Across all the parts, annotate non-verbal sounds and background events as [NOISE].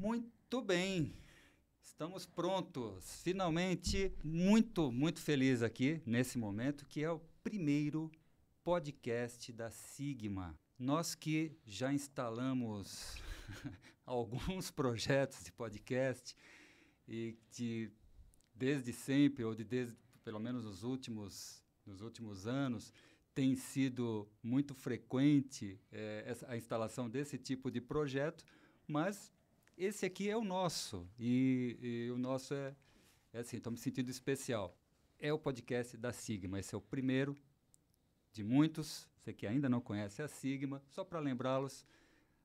Muito bem. Estamos prontos. Finalmente, muito, muito feliz aqui nesse momento, que é o primeiro podcast da Sigma. Nós que já instalamos [LAUGHS] alguns projetos de podcast e de desde sempre ou de desde pelo menos nos últimos nos últimos anos tem sido muito frequente é, essa, a instalação desse tipo de projeto, mas esse aqui é o nosso. E, e o nosso é, é assim, estou me sentindo especial. É o podcast da Sigma. Esse é o primeiro de muitos. Você que ainda não conhece a Sigma, só para lembrá-los,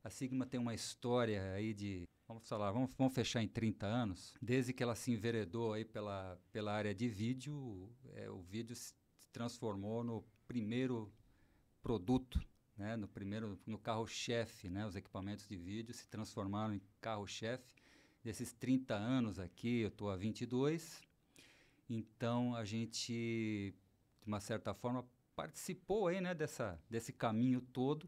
a Sigma tem uma história aí de, vamos falar, vamos, vamos, fechar em 30 anos. Desde que ela se enveredou aí pela, pela área de vídeo, é, o vídeo se transformou no primeiro produto né? No primeiro, no carro-chefe, né? Os equipamentos de vídeo se transformaram em carro-chefe. Desses 30 anos aqui, eu estou há 22. Então, a gente, de uma certa forma, participou aí, né? Dessa, desse caminho todo.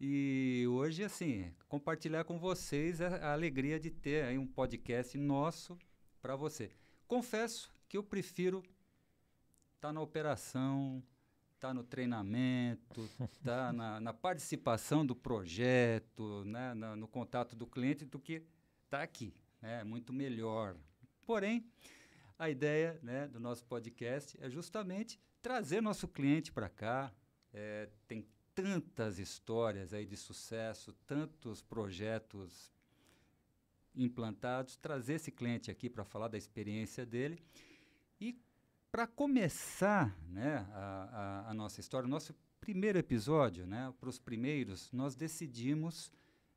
E hoje, assim, compartilhar com vocês a, alegria de ter aí um podcast nosso para você. Confesso que eu prefiro estar tá na operação, está no treinamento, está [LAUGHS] na, na, participação do projeto, né, na, no contato do cliente, do que está aqui. É né, muito melhor. Porém, a ideia né, do nosso podcast é justamente trazer nosso cliente para cá. É, tem tantas histórias aí de sucesso, tantos projetos implantados, trazer esse cliente aqui para falar da experiência dele e para começar né, a, a, a, nossa história, o nosso primeiro episódio, né, para os primeiros, nós decidimos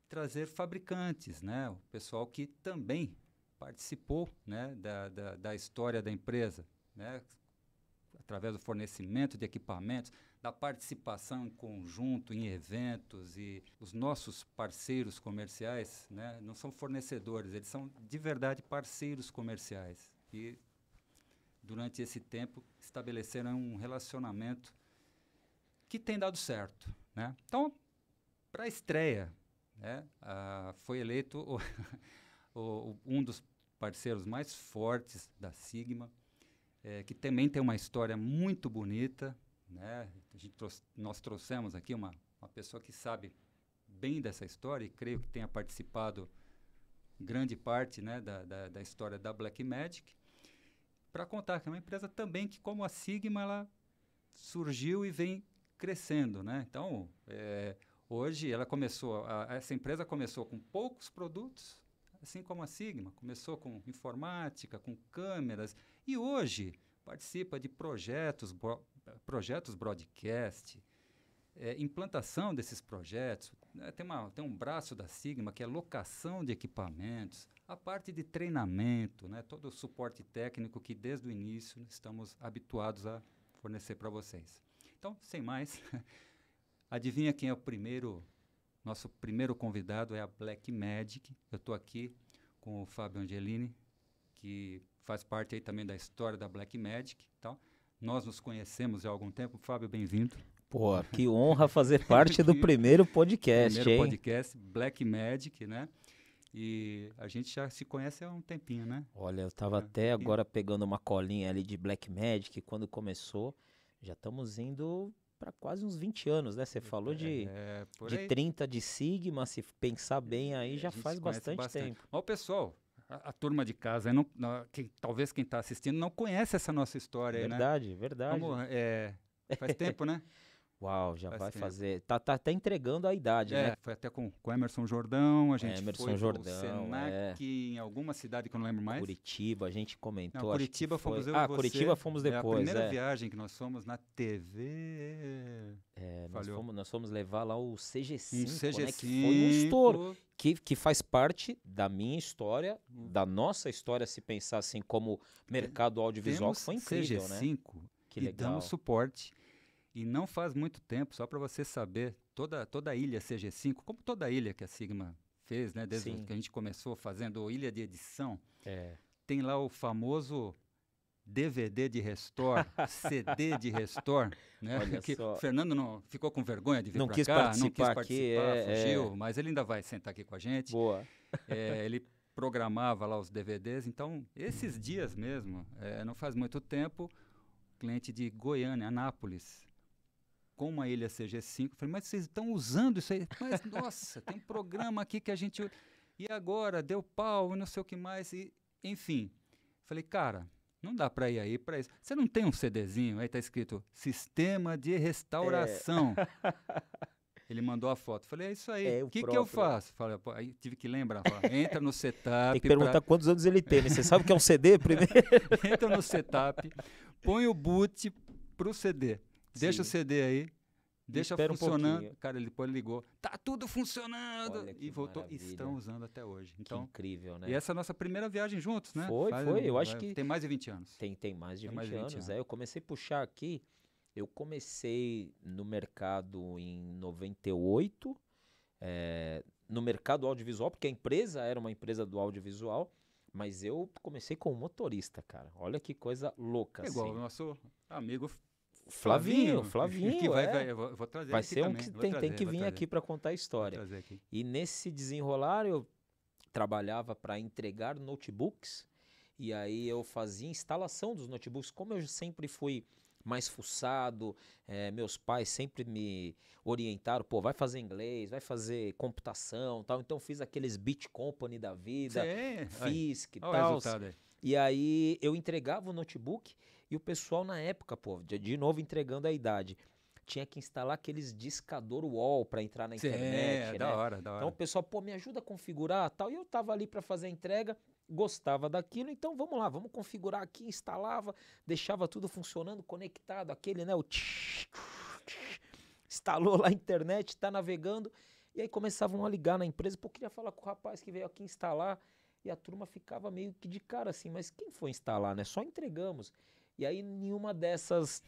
trazer fabricantes, né, o pessoal que também participou né, da, da, da história da empresa, né, através do fornecimento de equipamentos, da participação em conjunto em eventos e os nossos parceiros comerciais né, não são fornecedores, eles são de verdade parceiros comerciais E durante esse tempo, estabeleceram um relacionamento que tem dado certo. Né? Então, para a estreia, né, uh, foi eleito [LAUGHS] o, o, um dos parceiros mais fortes da Sigma, é, que também tem uma história muito bonita. Né? A gente nós trouxemos aqui uma, uma pessoa que sabe bem dessa história e creio que tenha participado grande parte né, da, da, da história da Black Magic para contar, que é uma empresa também que, como a Sigma, ela surgiu e vem crescendo, né? Então, é, hoje ela começou, a, essa empresa começou com poucos produtos, assim como a Sigma, começou com informática, com câmeras, e hoje participa de projetos, bro, projetos broadcast, é, implantação desses projetos, né, tem, uma, tem um braço da Sigma que é locação de equipamentos, a parte de treinamento, né, todo o suporte técnico que desde o início estamos habituados a fornecer para vocês. Então, sem mais, [LAUGHS] adivinha quem é o primeiro, nosso primeiro convidado é a Black Magic. Eu estou aqui com o Fábio Angelini, que faz parte aí também da história da Black Magic. Tá? Nós nos conhecemos há algum tempo. Fábio, bem-vindo. Pô, que honra fazer parte do [LAUGHS] primeiro podcast, Primeiro hein? podcast, Black Magic, né? E a gente já se conhece há um tempinho, né? Olha, eu estava é, até agora pegando uma colinha ali de Black Magic quando começou. Já estamos indo para quase uns 20 anos, né? Você é, falou de, é, de 30 de Sigma, se pensar bem aí, já faz bastante, bastante, tempo. Ó, pessoal, a, a, turma de casa, não, não, talvez quem está assistindo não conhece essa nossa história. Verdade, aí, né? verdade. Vamos, é, faz [LAUGHS] tempo, né? Uau, já faz vai tempo. fazer. Tá, tá até entregando a idade, é, né? Foi até com o Emerson Jordão, a gente Emerson foi Jordão, Senac, é. em alguma cidade que eu não lembro mais. Curitiba, a gente comentou. Não, Curitiba fomos foi... eu ah, Curitiba fomos depois. É a primeira é. viagem que nós fomos na TV. É, nós fomos, nós fomos, levar lá o CG5, um CG5 né, que foi um estouro. Que, que faz parte da minha história, hum. da nossa história, se pensar assim, como mercado audiovisual, Temos que foi incrível, CG5 né? Que legal. E damos suporte e não faz muito tempo, só para você saber, toda, toda a ilha CG5, como toda a ilha que a Sigma fez, né? Desde Sim. que a gente começou fazendo Ilha de Edição, é. tem lá o famoso DVD de restore, [LAUGHS] CD de restore, né? Olha que só. o Fernando não ficou com vergonha de vir para cá, não quis participar, aqui, é, fugiu, é. mas ele ainda vai sentar aqui com a gente. Boa. É, ele programava lá os DVDs, então esses dias mesmo, é, não faz muito tempo, cliente de Goiânia, Anápolis, com a ilha CG5. Falei, mas vocês estão usando isso aí? Mas, [LAUGHS] nossa, tem um programa aqui que a gente. E agora? Deu pau, não sei o que mais. E, enfim. Falei, cara, não dá para ir aí para isso. Você não tem um CDzinho? Aí tá escrito Sistema de Restauração. É. [LAUGHS] Ele mandou a foto. Falei, é isso aí. É, o que, que eu é. faço? Falei, pô, aí tive que lembrar. Falei, entra no setup. tem que perguntar pra... quantos anos ele tem. Né? Você sabe o que é um CD [LAUGHS] primeiro? entra no setup, põe o boot pro CD. Deixa Sim. o CD aí. Deixa Espera funcionando. Um cara, ele ligou. Tá tudo funcionando! E voltou. Maravilha. E estão usando até hoje. Então, que incrível, né? E essa é a nossa primeira viagem juntos, né? Foi, Faz, foi. Eu vai, acho que. Tem mais de 20 anos. Tem, tem mais de, tem 20, mais de 20 anos. anos. É, eu comecei a puxar aqui. Eu comecei no mercado em 98, é, eh, no mercado audiovisual, porque a empresa era uma empresa do audiovisual. Mas eu comecei como motorista, cara. Olha que coisa louca. É igual assim. o nosso amigo Flavinho, Flavinho. Que vai, é. vai, eu vou, trazer vai ser um que tem, trazer, tem, que vir aqui para contar a história. E nesse desenrolar, eu trabalhava para entregar notebooks. E aí eu fazia instalação dos notebooks. Como eu sempre fui mais fuçado, é, meus pais sempre me orientaram, pô, vai fazer inglês, vai fazer computação tal. Então fiz aqueles Beat Company da vida, Cê, fiz que tal. E aí eu entregava o notebook e o pessoal na época, pô, de, de novo entregando a idade, tinha que instalar aqueles discador wall para entrar na é, internet, é, né? da hora, da então, hora. Então o pessoal, pô, me ajuda a configurar, tal, e eu tava ali para fazer a entrega, gostava daquilo, então vamos lá, vamos configurar aqui, instalava, deixava tudo funcionando, conectado, aquele, né, o tch, instalou lá a internet, está navegando, e aí começavam a ligar na empresa, pô, queria falar com o rapaz que veio aqui instalar, e a turma ficava meio que de cara assim, mas quem foi instalar, né? Só entregamos. E aí, nenhuma dessas,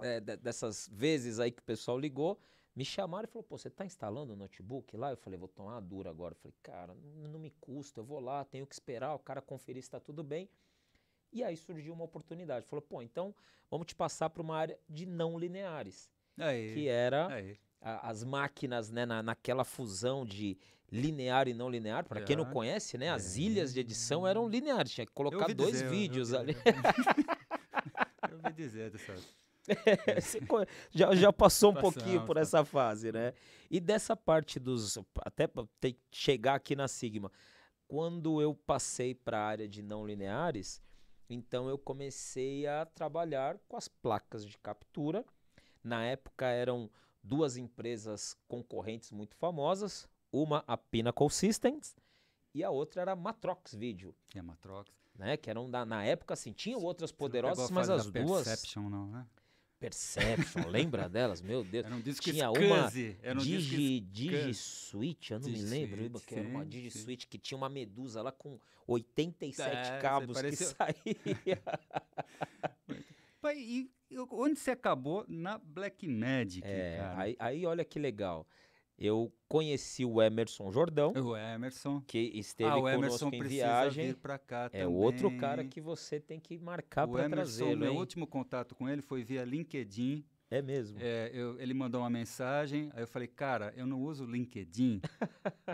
é, dessas vezes aí que o pessoal ligou, me chamaram e falou, pô, você tá instalando o notebook lá? Eu falei, vou tomar dura agora. Eu falei, cara, não, me custa, eu vou lá, tenho que esperar o cara conferir se tá tudo bem. E aí surgiu uma oportunidade. Falou, pô, então vamos te passar para uma área de não lineares. Aí, que era a, as máquinas, né, na, naquela fusão de linear e não linear. Para quem não conhece, né, as é. ilhas de edição eram lineares. Tinha que colocar dois dizer, vídeos ali. [LAUGHS] sabe dizer dessa. É, já, já passou um Passamos, pouquinho por tá. essa fase, né? E dessa parte dos. Até ter, chegar aqui na Sigma. Quando eu passei para a área de não lineares, então eu comecei a trabalhar com as placas de captura. Na época eram duas empresas concorrentes muito famosas, uma a Pinnacle Systems e a outra era a Matrox Video. É, Matrox né? Que eram da, na época assim, tinham outras poderosas, mas as duas. Perception, não, né? Perception, lembra delas? Meu Deus. Era um disco Tinha uma era um Digi, Digi Switch, eu não Digi me lembro, Switch, que era uma Digi sim. Switch que tinha uma medusa lá com 87 é, cabos pareceu... que saía. [LAUGHS] Pai, e onde você acabou? Na Black Magic, é, aí, aí, olha que legal eu conheci o Emerson Jordão. O Emerson. Que esteve ah, o Emerson conosco em viagem. Vir pra cá é o outro cara que você tem que marcar para O Emerson, Meu último contato com ele foi via LinkedIn. É mesmo. É, eu, ele mandou uma mensagem, aí eu falei, cara, eu não uso LinkedIn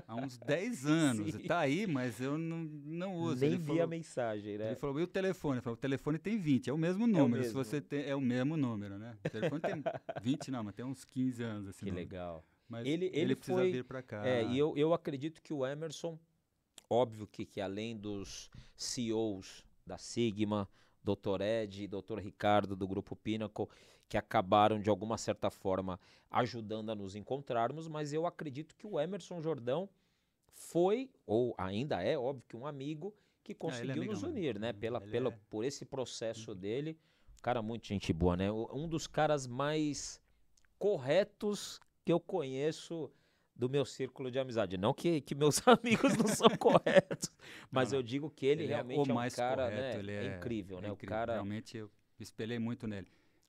há uns 10 [LAUGHS] anos. Sim. Tá aí, mas eu não, não uso. Nem ele vi falou, a mensagem, né? Ele falou, e o telefone? Eu falei, o telefone tem 20, é o mesmo número. É o mesmo. Se você tem, é o mesmo número, né? O telefone tem 20, [LAUGHS] não, mas tem uns 15 anos. assim. que número. legal. Mas ele, ele, ele precisa foi, vir para cá. É, e eu, eu acredito que o Emerson, óbvio que, que além dos CEOs da Sigma, Dr. Ed e Dr. Ricardo do Grupo Pinnacle, que acabaram de alguma certa forma ajudando a nos encontrarmos, mas eu acredito que o Emerson Jordão foi, ou ainda é, óbvio que um amigo que ah, é conseguiu é nos unir, né? Pela, né? pela, é... Por esse processo uhum. dele. Cara, muito gente boa, né? Um dos caras mais corretos que eu conheço do meu círculo de amizade. Não que, que meus [LAUGHS] amigos não são corretos, [LAUGHS] mas não, eu digo que ele, ele é realmente é, o mais é um cara correto, né, é, é incrível, né? Incrível. O cara... Realmente eu espelhei muito nele.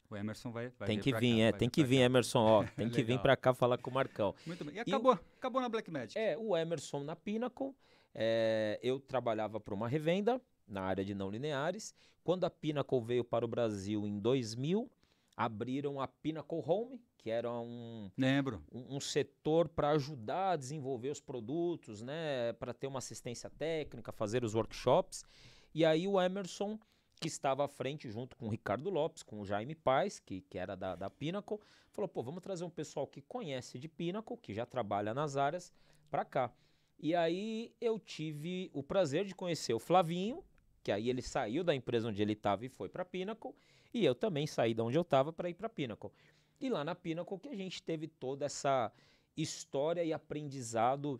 O Emerson vai, vai Tem que vir, cá, é, tem que vir, cá. Emerson, ó, [LAUGHS] tem que vir para cá falar com o Marcão. Muito bem. E, acabou, acabou na Black Magic. É, o Emerson na Pinnacle, é, eu trabalhava para uma revenda na área de não lineares. Quando a Pinnacle veio para o Brasil em 2000, abriram a Pinnacle Home, que era um, Lembro. um, um setor para ajudar a desenvolver os produtos, né, para ter uma assistência técnica, fazer os workshops. E aí o Emerson, que estava à frente junto com o Ricardo Lopes, com o Jaime Paz, que, que era da, da Pinnacle, falou, pô, vamos trazer um pessoal que conhece de Pinnacle, que já trabalha nas áreas, para cá. E aí eu tive o prazer de conhecer o Flavinho, que aí ele saiu da empresa onde ele estava e foi para Pinnacle, e eu também saí de onde eu estava para ir para a Pinnacle. E lá na Pinnacle que a gente teve toda essa história e aprendizado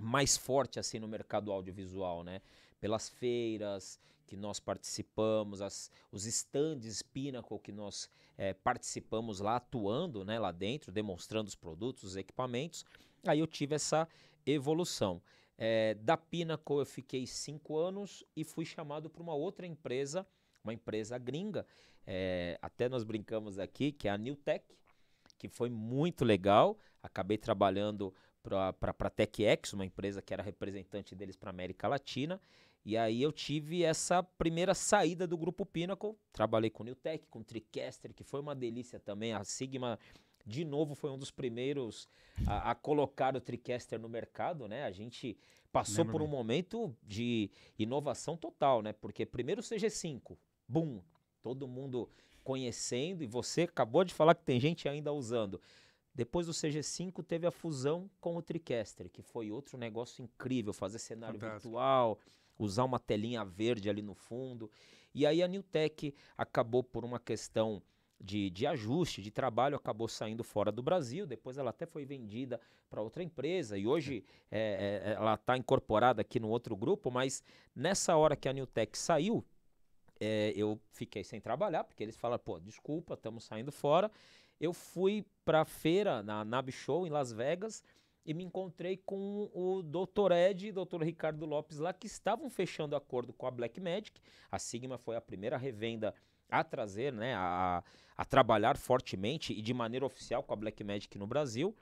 mais forte assim no mercado audiovisual, né? Pelas feiras que nós participamos, as, os estandes Pinnacle que nós é, participamos lá, atuando né, lá dentro, demonstrando os produtos, os equipamentos. Aí eu tive essa evolução. É, da Pinnacle eu fiquei cinco anos e fui chamado para uma outra empresa uma empresa gringa. É, até nós brincamos aqui, que é a Newtech, que foi muito legal. Acabei trabalhando para a TechX, uma empresa que era representante deles para América Latina. E aí eu tive essa primeira saída do grupo Pinnacle. Trabalhei com Newtech, com Tricaster, que foi uma delícia também. A Sigma, de novo, foi um dos primeiros a, a colocar o Tricaster no mercado, né? A gente passou Lembra por um mesmo. momento de inovação total, né? Porque primeiro o CG5, Bum! Todo mundo conhecendo e você acabou de falar que tem gente ainda usando. Depois do CG5 teve a fusão com o Tricaster, que foi outro negócio incrível, fazer cenário Fantástico. virtual, usar uma telinha verde ali no fundo. E aí a Newtek acabou por uma questão de, de ajuste, de trabalho, acabou saindo fora do Brasil. Depois ela até foi vendida para outra empresa e hoje é, é, é ela está incorporada aqui no outro grupo, mas nessa hora que a Newtek saiu, é, eu fiquei sem trabalhar, porque eles falaram, pô, desculpa, estamos saindo fora. Eu fui para a feira, na NAB Show, em Las Vegas, e me encontrei com o Dr. Ed e Dr. Ricardo Lopes lá, que estavam fechando acordo com a black magic A Sigma foi a primeira revenda a trazer, né, a, a trabalhar fortemente e de maneira oficial com a black magic no Brasil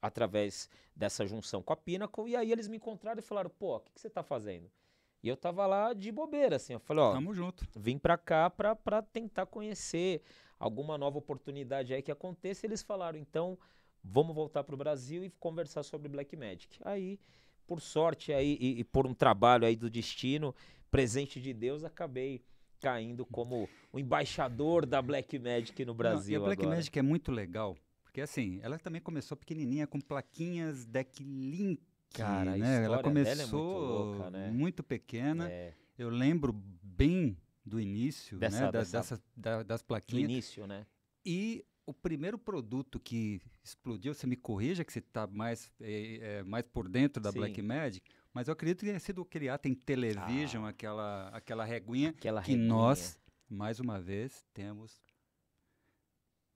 através dessa junção com a Pinnacle. E aí eles me encontraram e falaram: pô, o que, que, você está fazendo? E eu tava lá de bobeira, assim. Eu falei, ó. Tamo junto. Vim pra cá pra, pra tentar conhecer alguma nova oportunidade aí que aconteça. Eles falaram, então, vamos voltar pro Brasil e conversar sobre Black Magic. Aí, por sorte aí, e, e por um trabalho aí do destino, presente de Deus, acabei caindo como o embaixador da Black Magic no Brasil. Não, e a Black agora. Magic é muito legal, porque assim, ela também começou pequenininha com plaquinhas, deck limpo Cara, né, ela começou é muito, louca, né? muito, pequena. É. Eu lembro bem do início, né, dessa, né, da, dessa, da, das plaquinhas. Do início, né? E o primeiro produto que explodiu, você me corrija que você está mais, é, é, mais por dentro da Sim. Black Magic, mas eu acredito que tenha sido criado em televisão ah, aquela, aquela reguinha aquela que reguinha. nós, mais uma vez, temos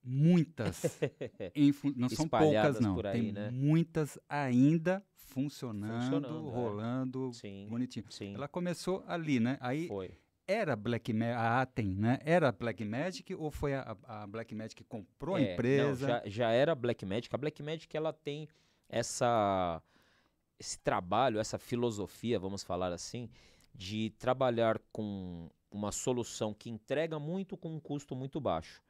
muitas, [LAUGHS] não são poucas não, aí, tem né? muitas ainda funcionando, funcionando é. rolando, é. sim, bonitinho. Sim. Ela começou ali, né? Aí foi. era Black Magic, a Aten, né? Era Black Magic ou foi a, a Black Magic que comprou é, a empresa? Não, já, já era Black Magic. A Black Magic ela tem essa esse trabalho, essa filosofia, vamos falar assim, de trabalhar com uma solução que entrega muito com um custo muito baixo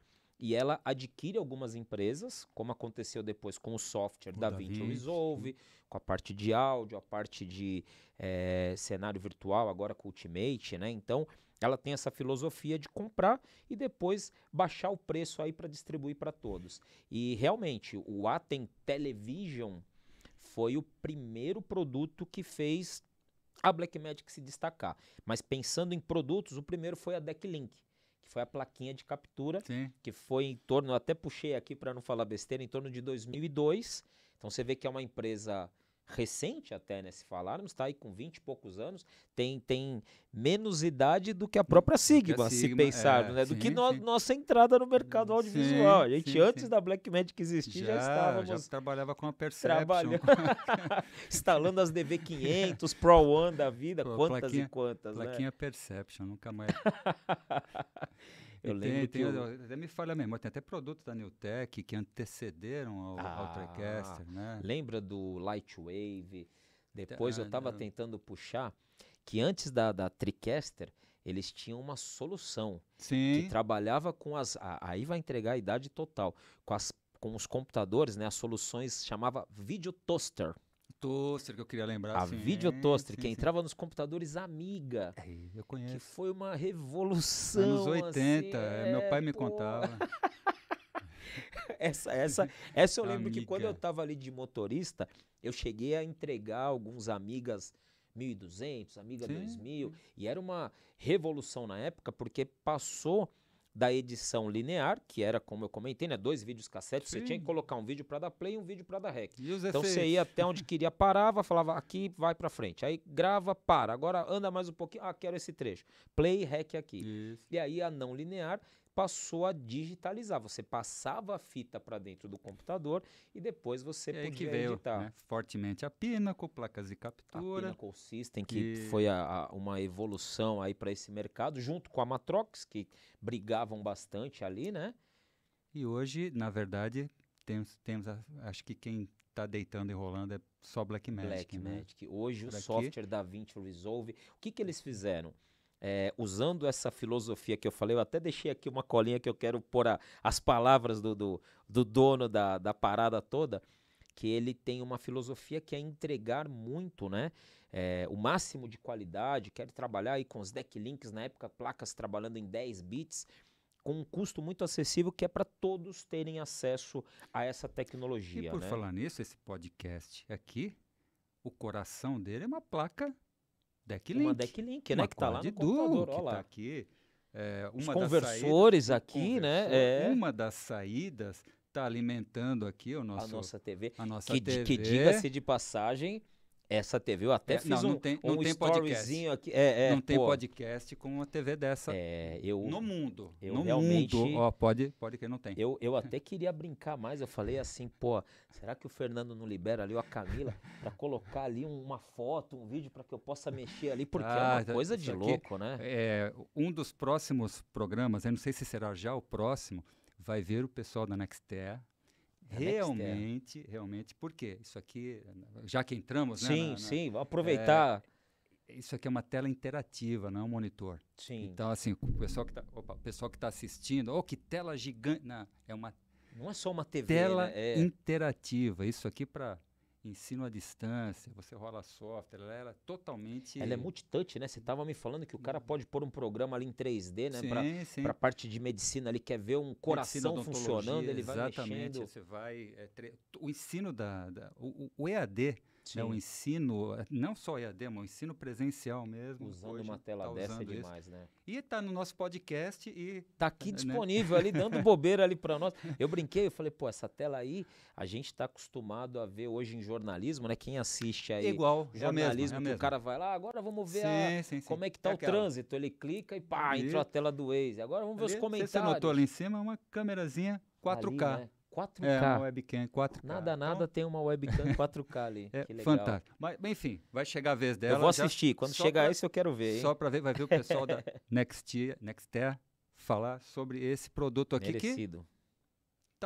e ela adquire algumas empresas, como aconteceu depois com o software o da DaVinci Resolve, com a parte de áudio, a parte de é, cenário virtual, agora com o Ultimate, né? Então, ela tem essa filosofia de comprar e depois baixar o preço aí para distribuir para todos. E realmente, o Atem Television foi o primeiro produto que fez a Blackmagic se destacar. Mas pensando em produtos, o primeiro foi a Decklink foi a plaquinha de captura, Sim. que foi em torno, até puxei aqui para não falar besteira, em torno de 2002. Então você vê que é uma empresa recente até, né? Se falarmos, está aí com 20 e poucos anos, tem, tem menos idade do que a própria Sigma, a Sigma se pensarmos, é, né? Sim, do que no, nossa entrada no mercado audiovisual. a gente, sim, antes da Black Magic existir, já, já estávamos... Já trabalhava com a Perception. [LAUGHS] instalando as DV500, Pro One da vida, Pô, quantas plaquinha, e quantas, plaquinha né? Plaquinha Perception, nunca mais... [LAUGHS] Eu lembro tem, que. Tem, me falha a memória, tem até produtos da Newtek que antecederam ao, ah, ao TriCaster, né? Lembra do Lightwave? Depois eu estava ah, tentando puxar que antes da, da TriCaster eles tinham uma solução Sim. que trabalhava com as. A, aí vai entregar a idade total. Com, as, com os computadores, né? As soluções chamava Video Toaster videotoster que eu queria lembrar. A sim, Videotoaster, que sim. entrava nos computadores Amiga. É, eu conheço. Que foi uma revolução. Anos 80, assim, é, meu pai me é, contava. [LAUGHS] essa, essa, essa eu lembro Amiga. que quando eu tava ali de motorista, eu cheguei a entregar alguns Amigas 1200, Amiga Sim. 2000, e era uma revolução na época porque passou da edição linear, que era como eu comentei, né? Dois vídeos cassete, Sim. você tinha que colocar um vídeo para dar play e um vídeo para dar rec. então efeitos? você ia até onde queria, parava, falava aqui, vai para frente. Aí grava, para. Agora anda mais um pouquinho, ah, quero esse trecho. Play, rec aqui. Isso. E aí a não linear passou a digitalizar. Você passava a fita para dentro do computador e depois você e podia veio, editar. Né? Fortemente a Pinnacle, placas de captura. A Pinnacle System, que, que foi a, a, uma evolução aí para esse mercado, junto com a Matrox, que brigavam bastante ali, né? E hoje, na verdade, temos, temos a, acho que quem está deitando e rolando é só Blackmagic. Blackmagic. Né? Hoje Por o aqui. software da Vinci Resolve. O que, que eles fizeram? é, usando essa filosofia que eu falei, eu até deixei aqui uma colinha que eu quero pôr a, as palavras do, do, do dono da, da parada toda, que ele tem uma filosofia que é entregar muito, né? É, o máximo de qualidade, quer trabalhar aí com os deck links, na época placas trabalhando em 10 bits, com um custo muito acessível que é para todos terem acesso a essa tecnologia. E por né? falar nisso, esse podcast aqui, o coração dele é uma placa Decklink. Uma Decklink, né? Uma que tá lá no computador, que tá aqui. É, Os conversores saídas, aqui, né? conversor, né? É. Uma das saídas está alimentando aqui o nosso, a nossa TV. A nossa que, TV. que diga-se de passagem, essa TV, eu até é, fiz não, um, não tem, não um tem podcast. aqui. É, é, não tem podcast com uma TV dessa é, eu, no mundo. Eu no realmente, mundo, ó, pode, pode que não tem. Eu, eu [LAUGHS] até queria brincar mais, eu falei assim, pô, será que o Fernando não libera ali a Camila para colocar ali uma foto, um vídeo para que eu possa mexer ali, porque ah, é uma ah, coisa de louco, né? É, um dos próximos programas, eu não sei se será já o próximo, vai ver o pessoal da Nexter é realmente, realmente, por quê? Isso aqui, já que entramos, né? Sim, na, na, sim, vou aproveitar. É, isso aqui é uma tela interativa, não é um monitor. Sim. Então, assim, o pessoal que está tá assistindo, ou oh, que tela gigante. Não, é uma. Não é só uma TV. Tela né? é... interativa. Isso aqui para ensino à distância, você rola software, ela era totalmente. Ela é multitouch, né? Você estava me falando que o cara hum. pode pôr um programa ali em 3D, né? Para a parte de medicina ali, quer ver um coração funcionando, ele vai exatamente, mexendo. Você vai. É, tre... O ensino da. da o, o EAD é Né? O ensino, não só EAD, mas o ensino presencial mesmo. Usando hoje, uma tela tá dessa é demais, isso. né? E está no nosso podcast e... Está né, aqui né? disponível ali, dando [LAUGHS] bobeira ali para nós. Eu brinquei, eu falei, pô, essa tela aí, a gente está acostumado a ver hoje em jornalismo, né? Quem assiste aí... Igual, é Jornalismo, é mesmo, é que o cara vai lá, agora vamos ver sim, a, sim, sim. como é que está é o aquela. trânsito. Ele clica e pá, e... entrou a tela do Waze. Agora vamos ver ali, os comentários. Você notou ali em cima uma câmerazinha 4K. Ali, né? 4K. É, uma webcam 4K. Nada, nada, então... tem uma webcam 4K ali. [LAUGHS] é, Fantástico. Mas, enfim, vai chegar a vez dela. Eu vou assistir. Já, Quando chegar pra, eu quero ver. Hein? Só para ver, vai ver o pessoal da [LAUGHS] Nextia, Nexter falar sobre esse produto aqui Merecido. que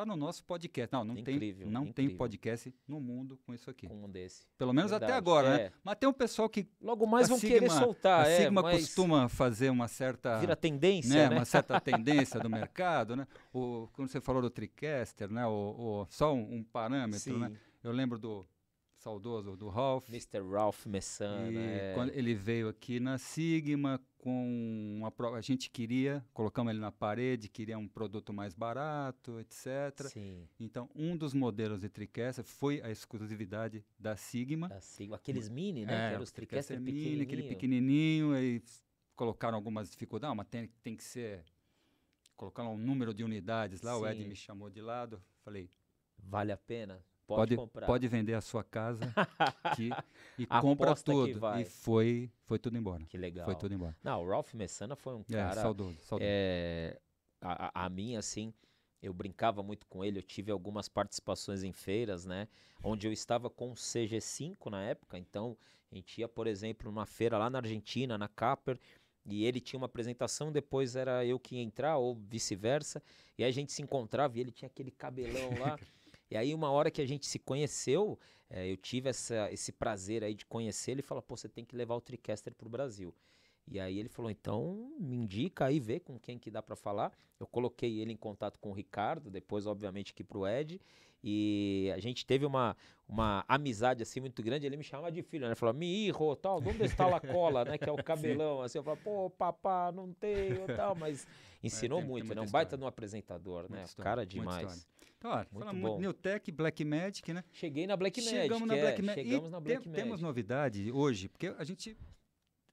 está no nosso podcast. Não, não incrível, tem, não incrível. tem podcast no mundo com isso aqui. Com um desse. Pelo menos Verdade, até agora, né? é. né? Mas tem um pessoal que logo mais vão Sigma, querer soltar. A é, Sigma é, costuma fazer uma certa vira tendência, né? né? Uma certa [LAUGHS] tendência do mercado, né? O, quando você falou do TriCaster, né? O, o só um, um parâmetro, Sim. né? Eu lembro do saudoso do Ralph. Mr. Ralph Messana. É. quando ele veio aqui na Sigma com uma prova, a gente queria, colocamos ele na parede, queria um produto mais barato, etc. Sim. Então, um dos modelos de Tricaster foi a exclusividade da Sigma. Da Sigma, aqueles mini, né? É, que os Tricaster mini, aquele pequenininho, aí colocaram algumas dificuldades, ah, mas tem, tem que ser colocaram um número de unidades lá, Sim. o Ed me chamou de lado, falei, vale a pena? Pode, comprar pode vender a sua casa [LAUGHS] que, e compra tudo. E foi, foi tudo embora. Que legal. Foi tudo embora. Não, o Ralph Messana foi um é, cara. É, saudoso, saudoso. É, a, a minha, assim, eu brincava muito com ele, eu tive algumas participações em feiras, né? Onde eu estava com o CG5 na época, então a gente ia, por exemplo, numa feira lá na Argentina, na Caper, e ele tinha uma apresentação, depois era eu que ia entrar, ou vice-versa, e aí a gente se encontrava e ele tinha aquele cabelão lá. [LAUGHS] E aí, uma hora que a gente se conheceu, é, eu tive essa, esse prazer aí de conhecer ele e falar, pô, você tem que levar o Tricaster pro Brasil. E aí ele falou, então me indica aí, vê com quem que dá para falar. Eu coloquei ele em contato com o Ricardo, depois obviamente aqui pro Ed, e a gente teve uma, uma amizade assim muito grande, ele me chamava de filho, né? Ele falava, "Me irro, tal, onde está a cola, né? Que é o [LAUGHS] cabelão, assim, eu falava, pô, papá, não tenho, tal, mas ensinou é, tem, muito, tem né? Um baita no apresentador, né? História, cara demais. Então, tá, olha, muito bom. Neotech, Black Magic, né? Cheguei na Black Magic. Chegamos na é, Black, Ma chegamos e na Black tem, Magic. Temos novidade hoje, porque a gente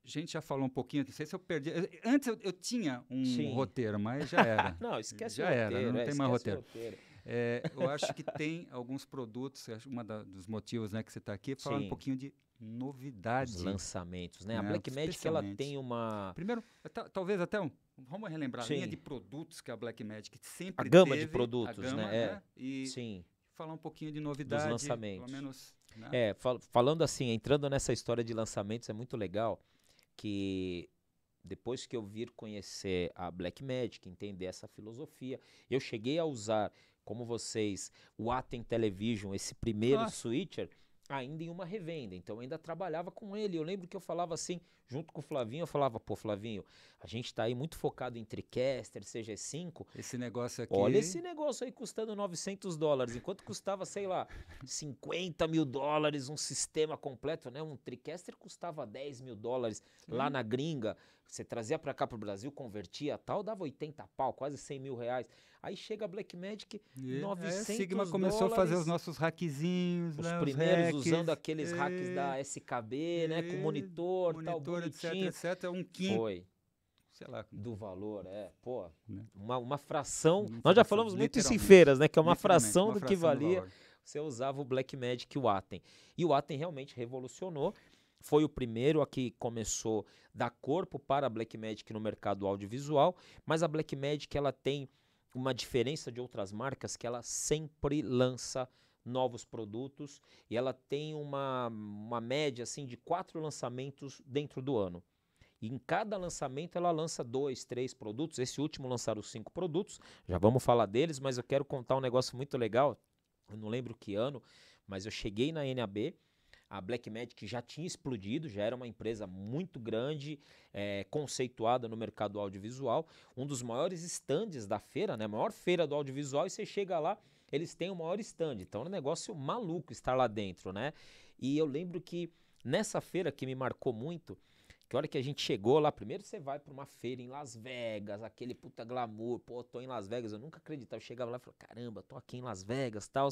a gente já falou um pouquinho, não sei se eu perdi. Antes eu, eu tinha um Sim. roteiro, mas já era. [LAUGHS] não, esquece já o roteiro. Já era, não é, tem mais roteiro. roteiro. É, eu acho que tem [LAUGHS] alguns produtos, acho um dos motivos né, que você está aqui, é falar um pouquinho de novidades. Lançamentos, né? né? A Black Magic, ela tem uma... Primeiro, talvez até um Vamos relembrar Sim. a linha de produtos que a Black Magic sempre a gama teve, de produtos, gama, né? É. né? E Sim. falar um pouquinho de novidades, Dos lançamentos. pelo menos. Né? É, fal falando assim, entrando nessa história de lançamentos é muito legal que depois que eu vir conhecer a Black Magic, entender essa filosofia, eu cheguei a usar como vocês, o Atem Television, esse primeiro switcher, ainda em uma revenda, então eu ainda trabalhava com ele. Eu lembro que eu falava assim, junto com o Flavinho, eu falava, pô, Flavinho, a gente tá aí muito focado em TriCaster, é CG5. Esse negócio aqui. Olha esse negócio aí custando 900 dólares, enquanto custava, sei lá, 50 [LAUGHS] mil dólares um sistema completo, né? Um TriCaster custava 10 mil dólares hum. lá na gringa. Você trazia para cá pro Brasil, convertia tal, dava 80 pau, quase 100 mil reais. Aí chega a Blackmagic, yeah. 900 é, Sigma começou dólares, a fazer os nossos hackzinhos, os né, primeiros os usando aqueles é, hacks da SKB, é, né, com monitor, monitor tal, bonitinho. etc, etc, é um quinto. Foi. Sei lá. Do valor, é, pô, né? uma, uma fração. Nós já falamos muito isso em feiras, né, que é uma fração, uma fração do que valia do você usava o Blackmagic e o Atem. E o Atem realmente revolucionou foi o primeiro a que começou dar corpo para a Blackmagic no mercado audiovisual, mas a Blackmagic ela tem uma diferença de outras marcas que ela sempre lança novos produtos e ela tem uma, uma média assim de quatro lançamentos dentro do ano. E em cada lançamento ela lança dois, três produtos. Esse último lançaram cinco produtos, já vamos falar deles, mas eu quero contar um negócio muito legal. Eu não lembro que ano, mas eu cheguei na NAB a Blackmagic já tinha explodido, já era uma empresa muito grande, é, conceituada no mercado audiovisual, um dos maiores stands da feira, né? Maior feira do audiovisual, e você chega lá, eles têm o maior stand. Então é um negócio maluco estar lá dentro, né? E eu lembro que nessa feira que me marcou muito, que hora que a gente chegou lá, primeiro você vai para uma feira em Las Vegas, aquele puta glamour, pô, tô em Las Vegas, eu nunca acreditava. Eu chegava lá e falava, caramba, tô aqui em Las Vegas, tal.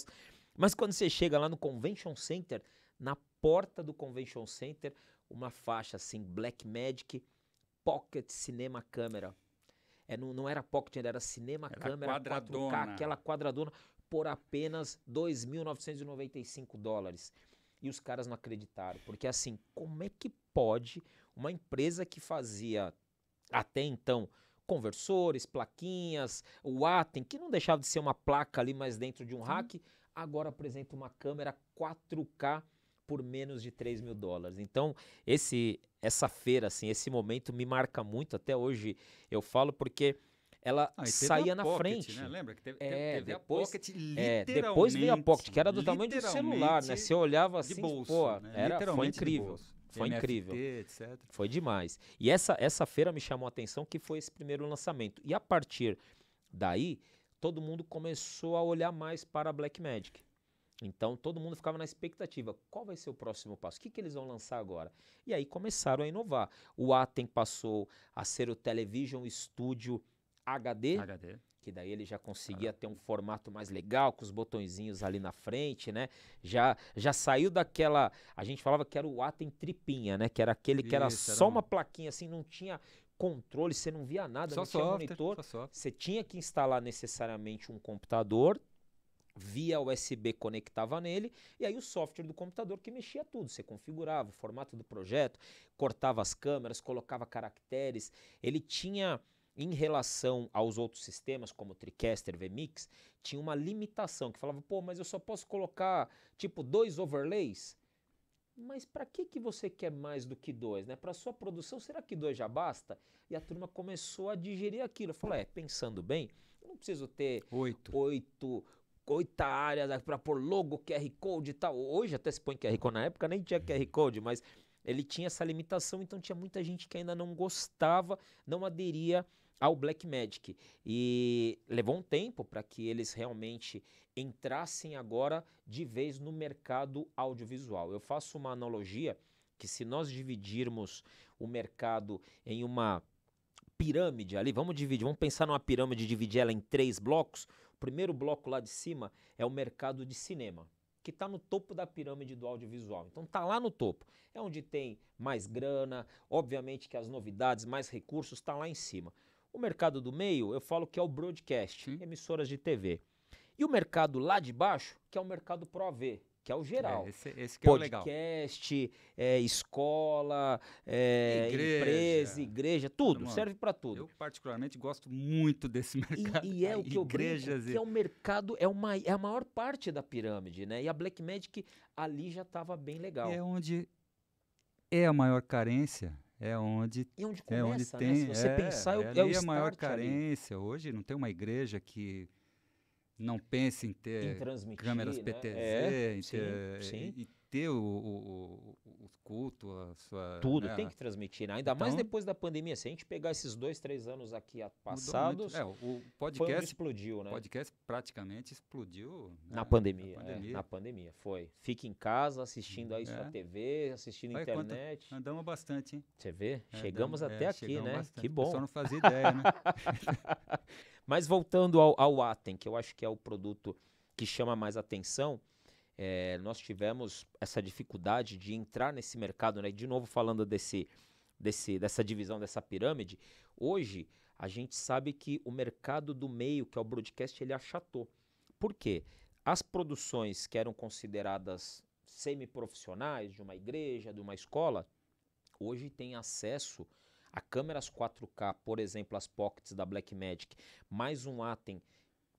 Mas quando você chega lá no Convention Center, na porta do Convention Center uma faixa assim, Black Magic Pocket Cinema Câmera. É, não, não era Pocket, era Cinema era Câmera 4K, aquela quadradona, por apenas 2.995 dólares. E os caras não acreditaram, porque assim, como é que pode uma empresa que fazia até então conversores, plaquinhas, o Atem, que não deixava de ser uma placa ali, mas dentro de um rack, agora apresenta uma câmera 4K por menos de 3 mil dólares. Então, esse essa feira, assim, esse momento me marca muito. Até hoje eu falo porque ela ah, saía na Pocket, né? frente. Né? Lembra que teve, é, teve depois, a Pocket, é, depois veio a Pocket, que era do tamanho do celular, né? Você olhava assim, bolso, pô, né? era, foi incrível. Foi NFT, incrível. Etc. Foi demais. E essa, essa feira me chamou a atenção que foi esse primeiro lançamento. E a partir daí, todo mundo começou a olhar mais para a Black Magic. Então todo mundo ficava na expectativa. Qual vai ser o próximo passo? O que, que eles vão lançar agora? E aí começaram a inovar. O Atem passou a ser o Television Studio HD. HD. Que daí ele já conseguia ter um formato mais legal, com os botõezinhos ali na frente, né? Já, já saiu daquela. A gente falava que era o Atem Tripinha, né? Que era aquele que era, só uma plaquinha assim, não tinha controle, você não via nada, só não tinha monitor. Você tinha que instalar necessariamente um computador, via USB conectava nele e aí o software do computador que mexia tudo, você configurava o formato do projeto, cortava as câmeras, colocava caracteres, ele tinha em relação aos outros sistemas como TriCaster, VMix, tinha uma limitação que falava, pô, mas eu só posso colocar tipo dois overlays. Mas para que que você quer mais do que dois, né? Para sua produção, será que dois já basta? E a turma começou a digerir aquilo. Falou, é, pensando bem, eu não preciso ter oito, oito oito áreas para pôr logo, QR Code e tal. Hoje até se põe QR Code, na época nem tinha QR Code, mas ele tinha essa limitação, então tinha muita gente que ainda não gostava, não aderia ao Black Magic E levou um tempo para que eles realmente entrassem agora de vez no mercado audiovisual. Eu faço uma analogia que se nós dividirmos o mercado em uma pirâmide ali, vamos dividir, vamos pensar numa pirâmide, dividir ela em três blocos, primeiro bloco lá de cima é o mercado de cinema, que está no topo da pirâmide do audiovisual. Então está lá no topo. É onde tem mais grana, obviamente que as novidades, mais recursos, está lá em cima. O mercado do meio, eu falo que é o broadcast, emissoras de TV. E o mercado lá de baixo, que é o mercado Pro AV, que é o geral. É, esse, esse que é Podcast, é, escola, é, igreja, empresa, igreja, tudo, serve para tudo. Eu particularmente gosto muito desse mercado. [LAUGHS] E, e é o que Igrejas eu brinco, e... que é o mercado, é, uma, é a maior parte da pirâmide, né? E a Black Magic ali já estava bem legal. É onde é a maior carência, é onde, e é é onde começa, é né? onde tem, né? Se você é, pensar, é, é, é a maior carência. Ali. Hoje não tem uma igreja que não pense em ter em câmeras né? PTZ, é, em ter, sim. E, ter o, o, o, culto, a sua. Tudo, né? tem que transmitir. Né? Ainda então, mais depois da pandemia. Se a gente pegar esses dois, três anos aqui passados. É, o podcast. explodiu, né? O podcast praticamente explodiu. Né? Na, pandemia, na é, pandemia. É, na pandemia, foi. Fique em casa assistindo a isso é. na TV, assistindo Olha internet. Quanto, andamos bastante, hein? Você vê? É, chegamos é, até aqui, né? Bastante. Que bom. Só não fazia ideia, né? [LAUGHS] Mas voltando ao, ao Atem, que eu acho que é o produto que chama mais atenção, é, nós tivemos essa dificuldade de entrar nesse mercado, né? de novo falando desse, desse, dessa divisão, dessa pirâmide, hoje a gente sabe que o mercado do meio, que é o broadcast, ele achatou. Por quê? As produções que eram consideradas semiprofissionais de uma igreja, de uma escola, hoje têm acesso a câmeras 4K, por exemplo, as pockets da Blackmagic, mais um Atem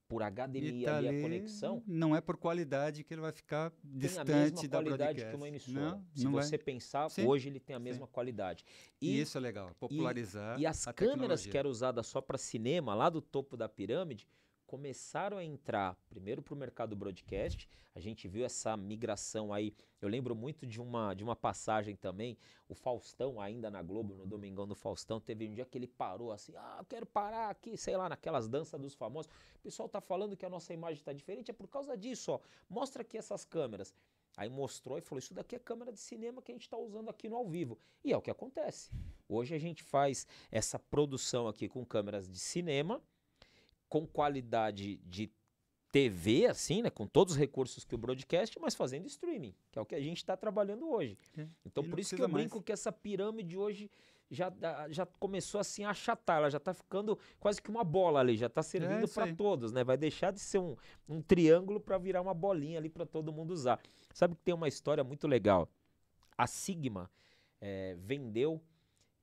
por HDMI e tá ali, a conexão. Não é por qualidade que ele vai ficar distante da Tem a mesma da qualidade broadcast. que uma emissora. Não, Se não você é. pensar, Sim. hoje ele tem a mesma Sim. qualidade. E, e, isso é legal, popularizar. E, e as câmeras tecnologia. que eram usadas só para cinema, lá do topo da pirâmide, começaram a entrar primeiro para o mercado broadcast. A gente viu essa migração aí. Eu lembro muito de uma, de uma passagem também. O Faustão, ainda na Globo, no Domingão do Faustão, teve um dia que ele parou assim: ah, eu quero parar aqui, sei lá, naquelas danças dos famosos. O pessoal tá falando que a nossa imagem está diferente, é por causa disso, ó. Mostra aqui essas câmeras. Aí mostrou e falou: Isso daqui é câmera de cinema que a gente está usando aqui no ao vivo. E é o que acontece. Hoje a gente faz essa produção aqui com câmeras de cinema com qualidade de TV, assim, né? Com todos os recursos que o broadcast, mas fazendo streaming, que é o que a gente está trabalhando hoje. É. então, por isso que eu mais. brinco que essa pirâmide hoje já, já começou assim a achatar, ela já está ficando quase que uma bola ali, já está servindo é para todos, né? Vai deixar de ser um, um triângulo para virar uma bolinha ali para todo mundo usar. Sabe que tem uma história muito legal. A Sigma é, vendeu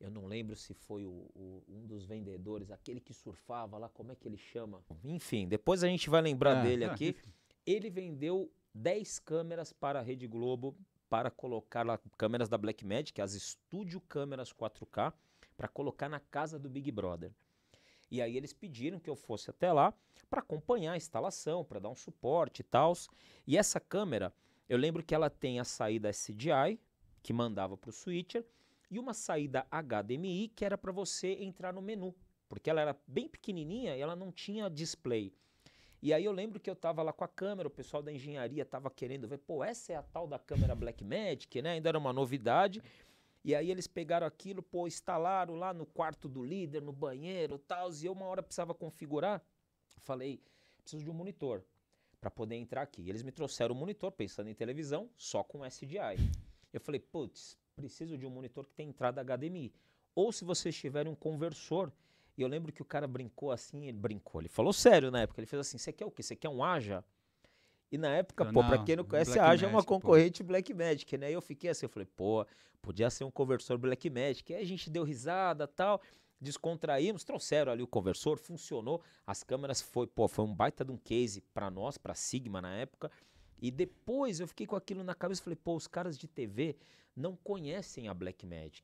eu não lembro se foi o, o, um dos vendedores, aquele que surfava lá, como é que ele chama? Enfim, depois a gente vai lembrar é, dele aqui. [LAUGHS] Ele vendeu 10 câmeras para a Rede Globo para colocar lá câmeras da Blackmagic, as Studio Câmeras 4K, para colocar na casa do Big Brother. E aí eles pediram que eu fosse até lá para acompanhar a instalação, para dar um suporte e tal. E essa câmera, eu lembro que ela tem a saída SDI, que mandava para o switcher, e uma saída HDMI que era para você entrar no menu, porque ela era bem pequenininha e ela não tinha display. E aí eu lembro que eu tava lá com a câmera, o pessoal da engenharia tava querendo ver, pô, essa é a tal da câmera Blackmagic, né? Ainda era uma novidade. E aí eles pegaram aquilo, pô, instalaram lá no quarto do líder, no banheiro, tal, e eu uma hora precisava configurar. Falei, preciso de um monitor para poder entrar aqui. E eles me trouxeram um monitor pensando em televisão, só com SDI. Eu falei, putz, preciso de um monitor que tem entrada HDMI. Ou se vocês tiverem um conversor, e eu lembro que o cara brincou assim, ele brincou, ele falou sério na época, ele fez assim, você quer o quê? Você quer um Aja? E na época, não, pô, pra quem não conhece, Black a Aja Magic, é uma concorrente Black Blackmagic, né? E eu fiquei assim, eu falei, pô, podia ser um conversor Blackmagic. Aí a gente deu risada tal, descontraímos, trouxeram ali o conversor, funcionou. As câmeras foi, pô, foi um baita de um case pra nós, pra Sigma na época. E depois eu fiquei com aquilo na cabeça, falei, pô, os caras de TV, não conhecem a Blackmagic.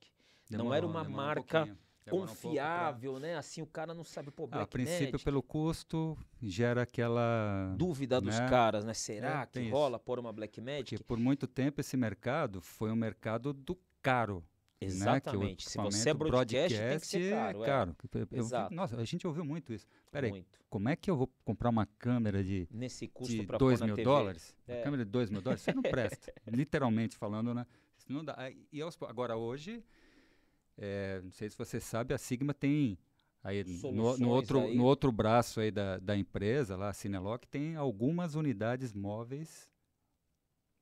Demorou, não era uma marca um é. confiável, um pra... né? Assim, o cara não sabe, pô, Black A princípio, Magic, pelo custo, gera aquela... Dúvida dos né? caras, né? É, Será é, que rola pôr por uma Blackmagic? Porque por muito tempo esse mercado foi um mercado do caro. Né? Exatamente. Né? Se você é broadcast, broadcast, tem que ser caro. É. é caro. Eu, Exato. Nossa, a gente ouviu muito isso. Peraí, como é que eu vou comprar uma câmera de, de 2 mil TV. dólares? É. Uma câmera de 2 mil dólares? Você não [LAUGHS] presta. Literalmente falando, né? Não dá. E aos, agora, hoje, é, não sei se você sabe, a Sigma tem aí no, no, outro, aí. no outro braço aí da, da empresa, lá a Cineloc, tem algumas unidades móveis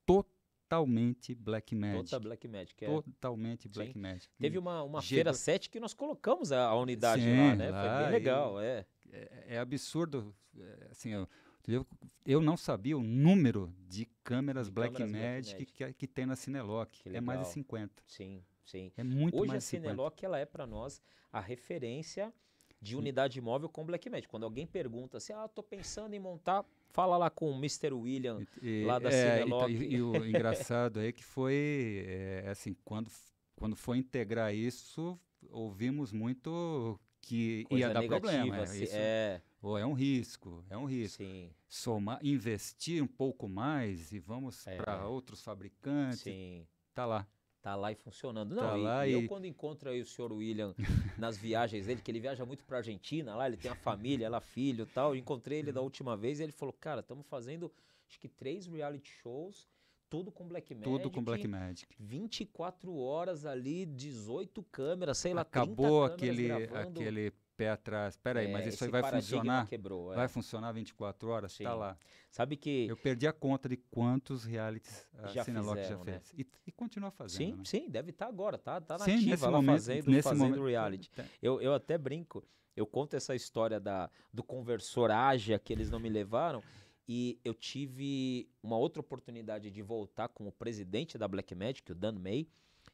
totalmente Black Magic. Total Black Magic, é. Totalmente Black Sim. Magic. Teve uma, uma G... feira 7 que nós colocamos a, a unidade Sim, lá, né? Lá, Foi bem legal, é. É, é absurdo, é, assim, eu, eu, eu não sabia o número de câmeras, Blackmagic Black, Que, que tem na Cinelock. É mais de 50. Sim, sim. É muito Hoje mais a Cinelock ela é para nós a referência de unidade móvel com Blackmagic. Quando alguém pergunta assim, ah, tô pensando em montar, fala lá com o Mr. William, e, lá da é, Cinelock. Tá, e, e o engraçado aí que foi, é, assim, quando, quando foi integrar isso, ouvimos muito que Coisa ia dar problema. É, isso, é... Ou é um risco, é um risco. Sim. Somar, investir um pouco mais e vamos é. para outros fabricantes. Sim. Tá lá. Tá lá e funcionando. Não, tá e, lá e eu quando encontro aí o senhor William [LAUGHS] nas viagens dele, que ele viaja muito para Argentina, lá ele tem a família, lá filho tal. Eu encontrei ele da uhum. última vez e ele falou, cara, estamos fazendo acho que três reality shows tudo com Black Magic. Tudo com Black Magic. 24 horas ali, 18 câmeras, sei lá, Acabou aquele, gravando. aquele pé atrás. Espera aí, é, mas isso aí vai funcionar? Quebrou, é. Vai funcionar 24 horas? Tá sim. Tá lá. Sabe que... Eu perdi a conta de quantos realities a já Cinelock fizeram, já fez. Né? E, e, continua fazendo, Sim, né? sim, deve estar tá agora. Tá, tá na sim, nesse lá momento, fazendo, nesse fazendo momento, reality. Eu, eu até brinco. Eu conto essa história da, do conversor ágil que eles não me levaram. E eu tive uma outra oportunidade de voltar com o presidente da Black Magic, o Dan May,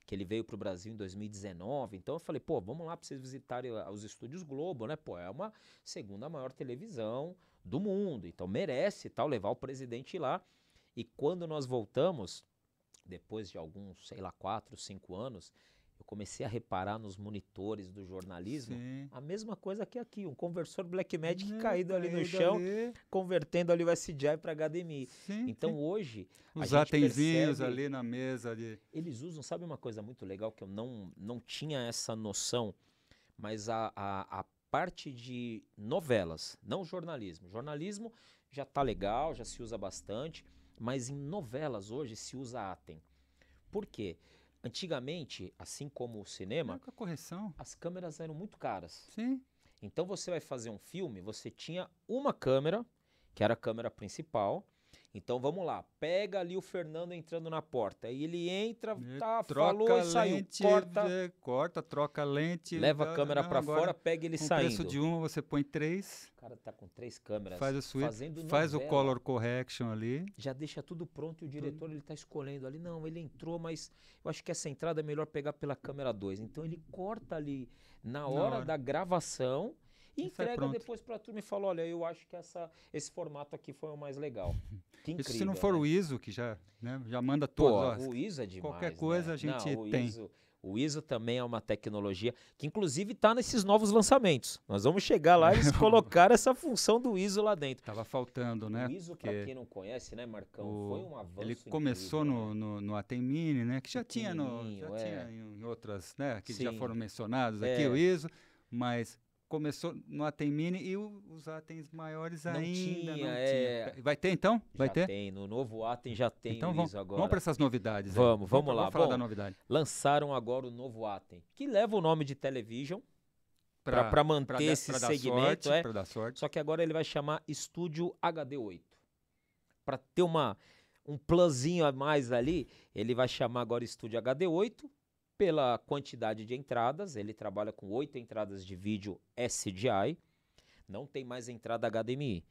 que ele veio para o Brasil em 2019. Então eu falei, pô, vamos lá para vocês visitarem os estúdios Globo, né? Pô, é uma segunda maior televisão do mundo, então merece tal levar o presidente lá. E quando nós voltamos, depois de alguns, sei lá, quatro, cinco anos, eu comecei a reparar nos monitores do jornalismo Sim. a mesma coisa que aqui, um conversor Blackmagic é, né, caído ali no chão, ali. convertendo ali o SDI para HDMI. Sim, então hoje os atenzinhos ali na mesa ali. Eles usam, sabe uma coisa muito legal que eu não não tinha essa noção, mas a, a, a parte de novelas, não jornalismo. Jornalismo já tá legal, já se usa bastante, mas em novelas hoje se usa Atem. Por quê? Porque Antigamente, assim como o cinema, a correção. as câmeras eram muito caras. Sim. Então você vai fazer um filme, você tinha uma câmera, que era a câmera principal, então vamos lá, pega ali o Fernando entrando na porta. Aí ele entra, tá, troca falou e saiu. Lente, corta, é, corta, troca a lente. Leva a câmera para fora, pega ele com saindo. preço de uma, você põe três. O cara tá com três câmeras. Faz o switch, faz o color correction ali. Já deixa tudo pronto e o diretor ele tá escolhendo ali. Não, ele entrou, mas eu acho que essa entrada é melhor pegar pela câmera 2. Então ele corta ali na hora, na hora. da gravação e entrega depois para a turma e fala: olha, eu acho que essa, esse formato aqui foi o mais legal. [LAUGHS] Incrível, Isso se não for né? o ISO, que já, né, já manda todos. Pô, o ISO é demais. Qualquer né? coisa né? a gente não, tem. ISO, o ISO também é uma tecnologia que, inclusive, está nesses novos lançamentos. Nós vamos chegar lá e [LAUGHS] colocar essa função do ISO lá dentro. Tava faltando, né? O ISO, para quem não conhece, né, Marcão, o... foi um avanço. Ele começou no, né? no, no Atemini, né? Que já tinha, no, já é. tinha em outras, né? Que Sim. já foram mencionados aqui, é. o ISO. Mas começou no Atem Mini e o, os Atens maiores não ainda tinha, não é... tinha. Vai ter então? Vai já ter? Tem, no novo Atem já tem então, vamos, agora. Vamos para essas novidades. Vamos, aí. vamos então, lá. Vamos falar Bom, da novidade. Lançaram agora o novo Atem, que leva o nome de Television para manter pra, esse pra segmento, sorte, é. Pra dar sorte. Só que agora ele vai chamar Estúdio HD8. Para ter uma um planzinho a mais ali, ele vai chamar agora Estúdio HD8 pela quantidade de entradas, ele trabalha com oito entradas de vídeo SDI, não tem mais entrada HDMI.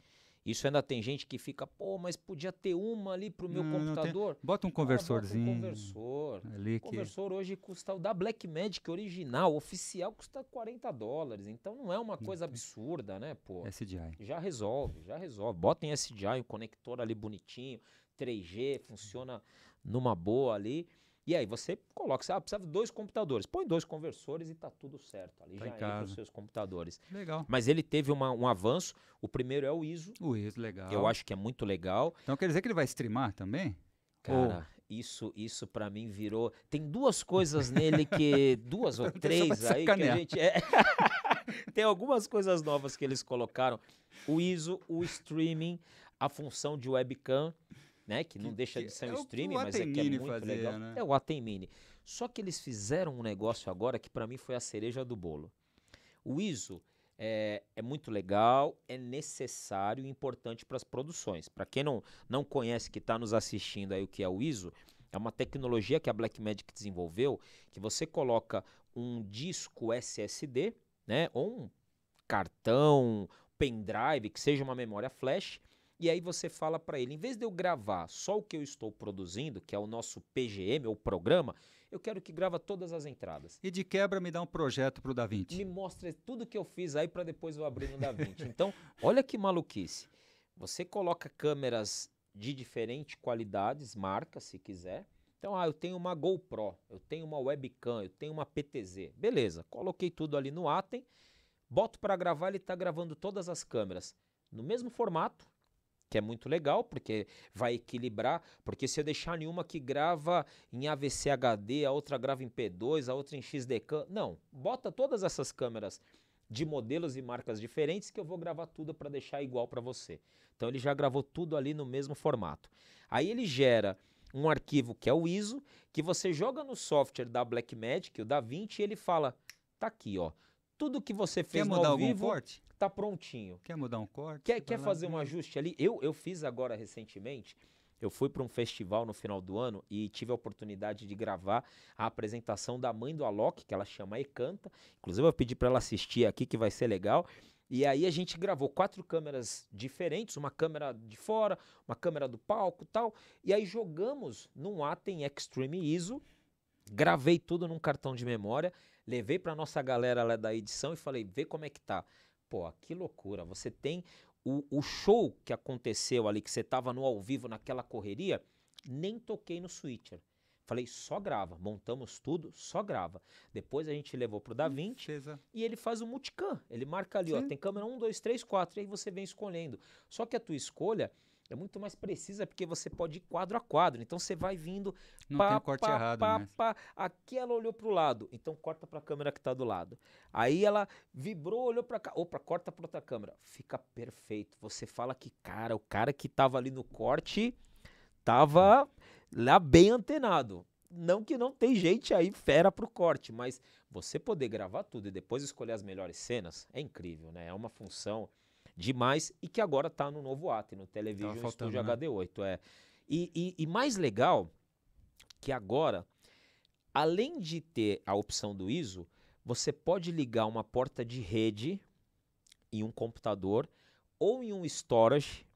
Isso ainda tem gente que fica, pô, mas podia ter uma ali pro meu não, computador. Não tem... Ah, bota um conversorzinho. Ah, bota um conversor. Ali o conversor hoje custa o da Blackmagic original, oficial, custa 40 dólares. Então não é uma coisa absurda, né, pô? SDI. Já resolve, já resolve. Bota em SDI, o um conector ali bonitinho, 3G, funciona numa boa ali. E aí você coloca, você ah, precisa de dois computadores. Põe dois conversores e tá tudo certo. Ali tá já entra os seus computadores. Legal. Mas ele teve uma, um avanço. O primeiro é o ISO. O ISO, legal. Eu acho que é muito legal. Então quer dizer que ele vai streamar também? Cara, Ou... isso isso para mim virou. Tem duas coisas nele que. [LAUGHS] duas ou três aí que a gente. É... [LAUGHS] Tem algumas coisas novas que eles colocaram. O ISO, o streaming, a função de webcam né? Que, que não deixa de ser um é streaming, mas é que é muito fazia, legal. Né? É o Mini. Só que eles fizeram um negócio agora que para mim foi a cereja do bolo. O ISO é, é muito legal, é necessário e importante para as produções. Para quem não, não conhece, que está nos assistindo aí o que é o ISO, é uma tecnologia que a Blackmagic desenvolveu, que você coloca um disco SSD, né, ou um cartão, pendrive, que seja uma memória flash, e aí você fala para ele, em vez de eu gravar só o que eu estou produzindo, que é o nosso PGM o programa, eu quero que grava todas as entradas. E de quebra me dá um projeto para o DaVinci. Me mostra tudo que eu fiz aí para depois eu abrir no DaVinci. então, [LAUGHS] olha que maluquice. Você coloca câmeras de diferentes qualidades, marca se quiser. Então, ah, eu tenho uma GoPro, eu tenho uma webcam, eu tenho uma PTZ. Beleza, coloquei tudo ali no Atem, boto para gravar, ele está gravando todas as câmeras no mesmo formato, que é muito legal, porque vai equilibrar, porque se eu deixar nenhuma que grava em AVC HD, a outra grava em P2, a outra em XDCam, não, bota todas essas câmeras de modelos e marcas diferentes que eu vou gravar tudo para deixar igual para você. Então ele já gravou tudo ali no mesmo formato. Aí ele gera um arquivo que é o ISO, que você joga no software da Blackmagic, o 20, e ele fala: "Tá aqui, ó tudo que você fez quer mudar ao algum vivo corte? tá prontinho. Quer mudar um corte? Quer, quer fazer um ajuste ali? Eu, eu fiz agora recentemente. Eu fui para um festival no final do ano e tive a oportunidade de gravar a apresentação da mãe do Alok, que ela chama e canta. Inclusive, eu pedi para ela assistir aqui, que vai ser legal. E aí a gente gravou quatro câmeras diferentes, uma câmera de fora, uma câmera do palco tal. E aí jogamos num Atem Extreme ISO, gravei tudo num cartão de memória. Levei para nossa galera lá da edição e falei, vê como é que tá. Pô, que loucura. Você tem o, o show que aconteceu ali, que você tava no ao vivo naquela correria, nem toquei no switcher. Falei, só grava. Montamos tudo, só grava. Depois a gente levou pro DaVinci Beleza. e ele faz o multicam. Ele marca ali, Sim. ó, tem câmera 1, 2, 3, 4. E aí você vem escolhendo. Só que a tua escolha é muito mais precisa porque você pode ir quadro a quadro. Então você vai vindo. Não pá, tem um corte pá, errado. Pá, né? pá, aqui ela olhou para o lado, então corta para a câmera que está do lado. Aí ela vibrou, olhou para cá, opa, corta para outra câmera. Fica perfeito. Você fala que, cara, o cara que estava ali no corte estava lá bem antenado. Não que não tem gente aí fera pro corte, mas você poder gravar tudo e depois escolher as melhores cenas é incrível, né? É uma função demais e que agora está no novo ato, no Television Studio né? HD8. É. E, e, e mais legal que agora, além de ter a opção do ISO, você pode ligar uma porta de rede em um computador ou em um storage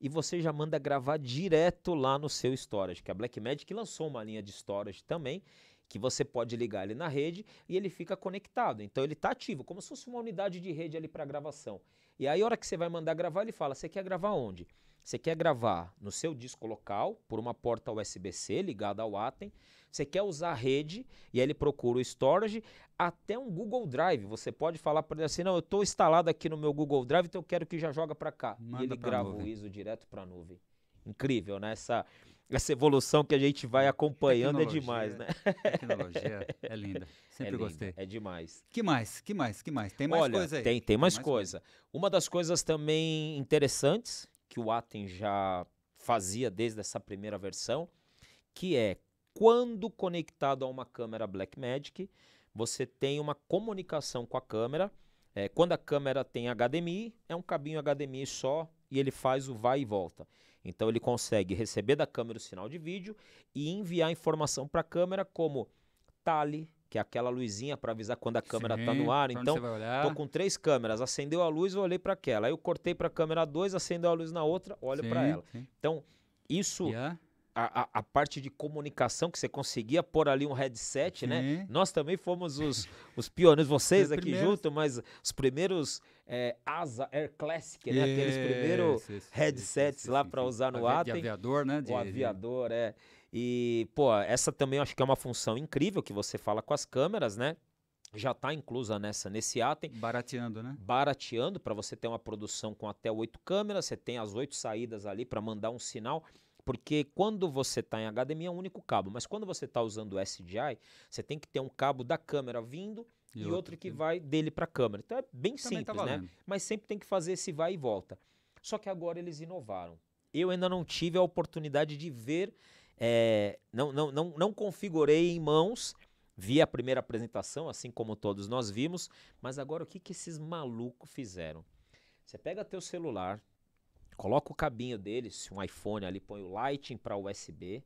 e você já manda gravar direto lá no seu storage, que a Blackmagic lançou uma linha de storage também que você pode ligar ele na rede e ele fica conectado. Então ele está ativo, como se fosse uma unidade de rede ali para gravação. E aí, a hora que você vai mandar gravar, ele fala: Você quer gravar onde? Você quer gravar no seu disco local, por uma porta USB-C ligada ao Atem. Você quer usar a rede, e aí ele procura o storage, até um Google Drive. Você pode falar para ele assim: Não, eu estou instalado aqui no meu Google Drive, então eu quero que já joga para cá. Manda e ele grava nuvem. o ISO direto para a nuvem. Incrível, né? Essa, essa evolução que a gente vai acompanhando é demais, né? Tecnologia é linda. [LAUGHS] É Sempre é gostei. É demais. Que mais? Que mais? Que mais? Tem mais Olha, coisa aí? Tem, tem mais, mais coisa. coisa. Uma das coisas também interessantes que o Atem já fazia desde essa primeira versão, que é quando conectado a uma câmera Blackmagic, você tem uma comunicação com a câmera. É, quando a câmera tem HDMI, é um cabinho HDMI só e ele faz o vai e volta. Então ele consegue receber da câmera o sinal de vídeo e enviar informação para a câmera como tale, que é aquela luzinha para avisar quando a câmera está no ar. Então, tô com três câmeras, acendeu a luz, olhei para aquela. Aí eu cortei para a câmera 2, acendeu a luz na outra, olho para ela. Então, isso yeah a, a, a, parte de comunicação que você conseguia pôr ali um headset, né? Sim. né? Nós também fomos os, os pioneiros, vocês os aqui primeiros. junto, mas os primeiros é, Asa Air Classic, né? Aqueles primeiros headsets lá para usar no Atem. o aviador, né? De... O aviador, é. E, pô, essa também eu acho que é uma função incrível que você fala com as câmeras, né? já está inclusa nessa nesse item. Barateando, né? Barateando para você ter uma produção com até oito câmeras, você tem as oito saídas ali para mandar um sinal. Porque quando você está em HDMI é um único cabo, mas quando você está usando o SDI, você tem que ter um cabo da câmera vindo e, e outro, outro, que vai dele para a câmera. Então é bem tá simples, tá né? Mas sempre tem que fazer esse vai e volta. Só que agora eles inovaram. Eu ainda não tive a oportunidade de ver, é, não, não, não, não configurei em mãos, vi a primeira apresentação, assim como todos nós vimos, mas agora o que, que esses malucos fizeram? Você pega teu celular, Coloca o cabinho dele, se um iPhone ali, põe o Lightning para USB.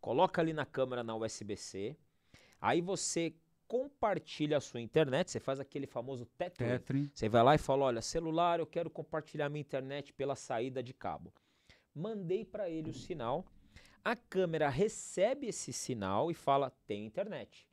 Coloca ali na câmera na USB-C. Aí você compartilha a sua internet, você faz aquele famoso Tetris, Você vai lá e fala, olha, celular, eu quero compartilhar minha internet pela saída de cabo. Mandei para ele o sinal. A câmera recebe esse sinal e fala, tem internet.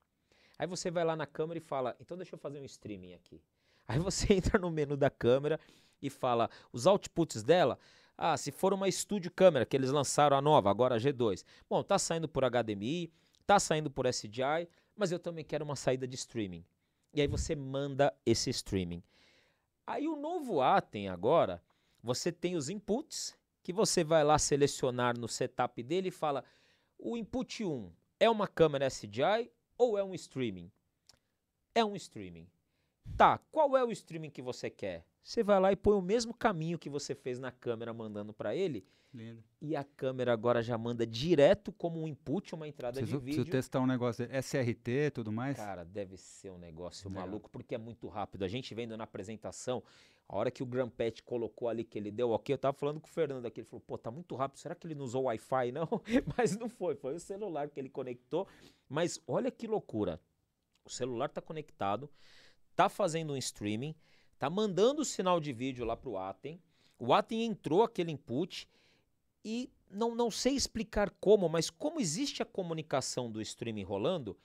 Aí você vai lá na câmera e fala, então deixa eu fazer um streaming aqui. Aí você [LAUGHS] entra no menu da câmera e fala os outputs dela. Ah, se for uma estúdio câmera, que eles lançaram a nova, agora a G2. Bom, tá saindo por HDMI, tá saindo por SDI, mas eu também quero uma saída de streaming. E aí você manda esse streaming. Aí o novo Atem agora, você tem os inputs, que você vai lá selecionar no setup dele e fala: o input 1 é uma câmera SDI ou é um streaming? É um streaming. Tá, qual é o streaming que você quer? Você vai lá e põe o mesmo caminho que você fez na câmera mandando para ele. Lindo. E a câmera agora já manda direto como um input, uma entrada preciso, de vídeo. Preciso testar um negócio, é SRT e tudo mais. Cara, deve ser um negócio maluco, porque é muito rápido. A gente vendo na apresentação, a hora que o Grampet colocou ali que ele deu ok, eu tava falando com o Fernando aqui, ele falou, pô, tá muito rápido, será que ele não usou Wi-Fi? [LAUGHS] Não, mas não foi, foi o celular que ele conectou. Mas olha que loucura, o celular tá conectado, tá fazendo um streaming, tá mandando o sinal de vídeo lá para o Atem. O Atem entrou aquele input e não, não sei explicar como, mas como existe a comunicação do streaming rolando,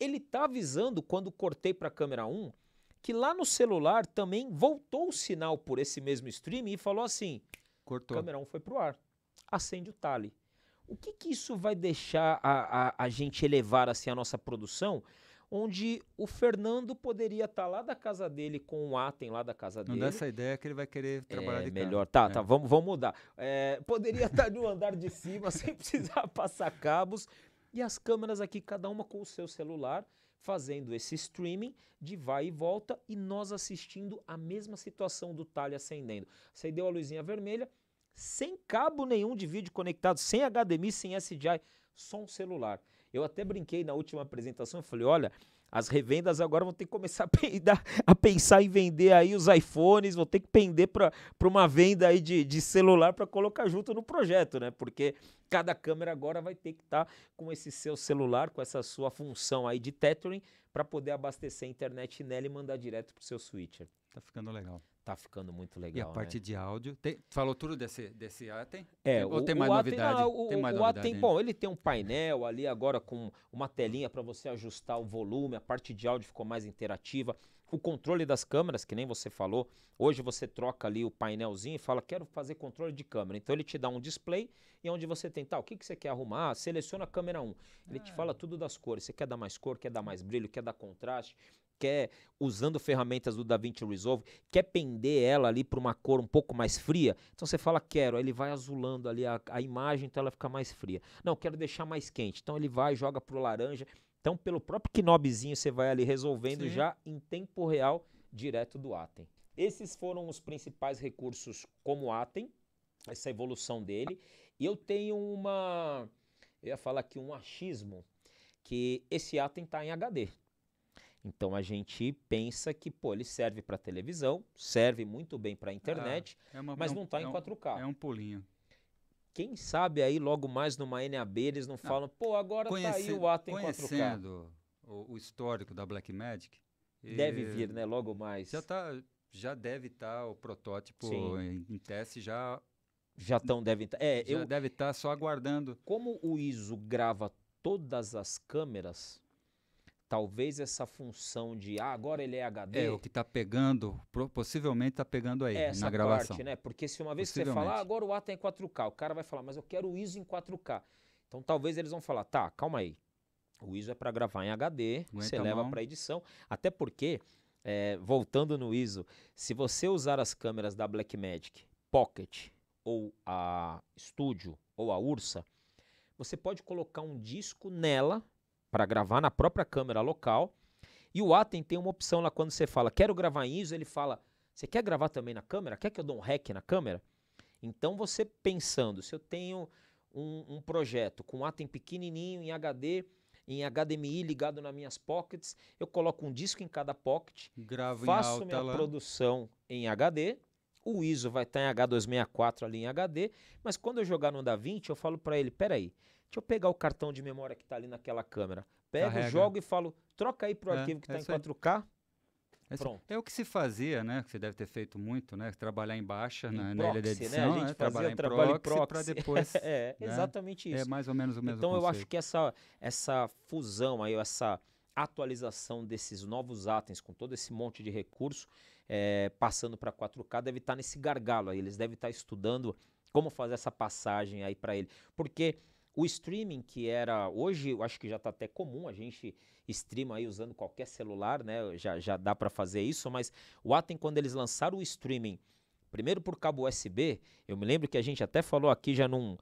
ele tá avisando quando cortei para a câmera 1 que lá no celular também voltou o sinal por esse mesmo streaming e falou assim: Cortou. câmera 1 foi pro ar. Acende o tally. O que, que isso vai deixar a, a, a gente elevar assim a nossa produção? onde o Fernando poderia estar tá lá da casa dele com o Atem lá da casa dele. Não dá essa ideia que ele vai querer é, trabalhar é, de melhor. Carro. Tá, é. tá, né? vamos, vamos mudar. É, poderia estar tá no andar de cima [LAUGHS] sem precisar passar cabos. E as câmeras aqui, cada uma com o seu celular, fazendo esse streaming de vai e volta e nós assistindo a mesma situação do talhe acendendo. Acendeu a luzinha vermelha, sem cabo nenhum de vídeo conectado, sem HDMI, sem SDI, só um celular. Eu até brinquei na última apresentação, eu falei, olha, as revendas agora vão ter que começar a, [LAUGHS] peidar, a pensar em vender aí os iPhones, vão ter que pender para uma venda aí de, de celular para colocar junto no projeto, né? Porque cada câmera agora vai ter que estar tá com esse seu celular, com essa sua função aí de tethering, para poder abastecer a internet nela e mandar direto para o seu switcher. Tá ficando legal tá ficando muito legal. E a parte né? de áudio. Tem, falou tudo desse, desse Atem? É, ou o, tem mais o novidade? Atem, ah, o, tem mais o novidade, Atem, bom, ele tem um painel ali agora com uma telinha para você ajustar o volume, a parte de áudio ficou mais interativa. O controle das câmeras, que nem você falou, hoje você troca ali o painelzinho e fala, quero fazer controle de câmera. Então ele te dá um display e é onde você tem, tal, tá, o que, que você quer arrumar? Seleciona a câmera 1. Ele te ah. fala tudo das cores. Você quer dar mais cor, quer dar mais brilho, quer dar contraste quer, usando ferramentas do DaVinci Resolve, quer pender ela ali para uma cor um pouco mais fria, então você fala quero, aí ele vai azulando ali a, a imagem, então ela fica mais fria. Não, quero deixar mais quente, então ele vai, joga para o laranja. Então, pelo próprio Knobzinho, você vai ali resolvendo Sim. já em tempo real, direto do Atem. Esses foram os principais recursos como Atem, essa evolução dele. E eu tenho uma, eu ia falar aqui um achismo, que esse Atem está em HD. Então a gente pensa que, pô, ele serve para televisão, serve muito bem para internet, é, é uma, mas não está é um, tá em 4K. É, é um pulinho. Quem sabe aí logo mais numa NAB eles não ah, falam, pô, agora tá aí o ato em 4K. Conhecendo o, o histórico da Blackmagic... Deve vir, né, logo mais. Já tá, já deve estar tá o protótipo em, em, teste já já tão deve estar. Tá, é, já eu deve estar tá só aguardando. Como o ISO grava todas as câmeras, talvez essa função de ah, agora ele é HD. É, o que está pegando, possivelmente está pegando aí essa na gravação. Parte, né? Porque se uma vez que você falar, ah, agora o A tem tá em 4K, o cara vai falar, mas eu quero o ISO em 4K. Então talvez eles vão falar, tá, calma aí. O ISO é para gravar em HD, Aguenta você leva para edição. Até porque, é, voltando no ISO, se você usar as câmeras da Blackmagic Pocket ou a Studio ou a Ursa, você pode colocar um disco nela para gravar na própria câmera local. E o Atem tem uma opção lá quando você fala, quero gravar em ISO, ele fala, você quer gravar também na câmera? Quer que eu dê um hack na câmera? Então você pensando, se eu tenho um, um projeto com Atem pequenininho em HD, em HDMI ligado nas minhas pockets, eu coloco um disco em cada pocket, Gravo faço minha lá. produção em HD, o ISO vai estar em H264 ali em HD, mas quando eu jogar no DaVinci, eu falo para ele, peraí, aí Deixa eu pegar o cartão de memória que está ali naquela câmera. Pego, Carrega. jogo e falo, troca aí para o é, arquivo que está é em 4K. É Pronto. É o que se fazia, né? Que você deve ter feito muito, né? Trabalhar em baixa em na, proxy, ilha da edição, né? A gente né? trabalhar em trabalho proxy, para depois. [LAUGHS] é, né? exatamente é isso. É mais ou menos o mesmo. Então conceito. eu acho que essa, essa fusão aí, essa atualização desses novos itens com todo esse monte de recurso é, passando para 4K deve estar tá nesse gargalo aí. Eles devem estar tá estudando como fazer essa passagem aí para ele, porque o streaming, que era. Hoje eu acho que já está até comum, a gente streama aí usando qualquer celular, né? Já, já dá para fazer isso, mas o Atem, quando eles lançaram o streaming, primeiro por cabo USB, eu me lembro que a gente até falou aqui já num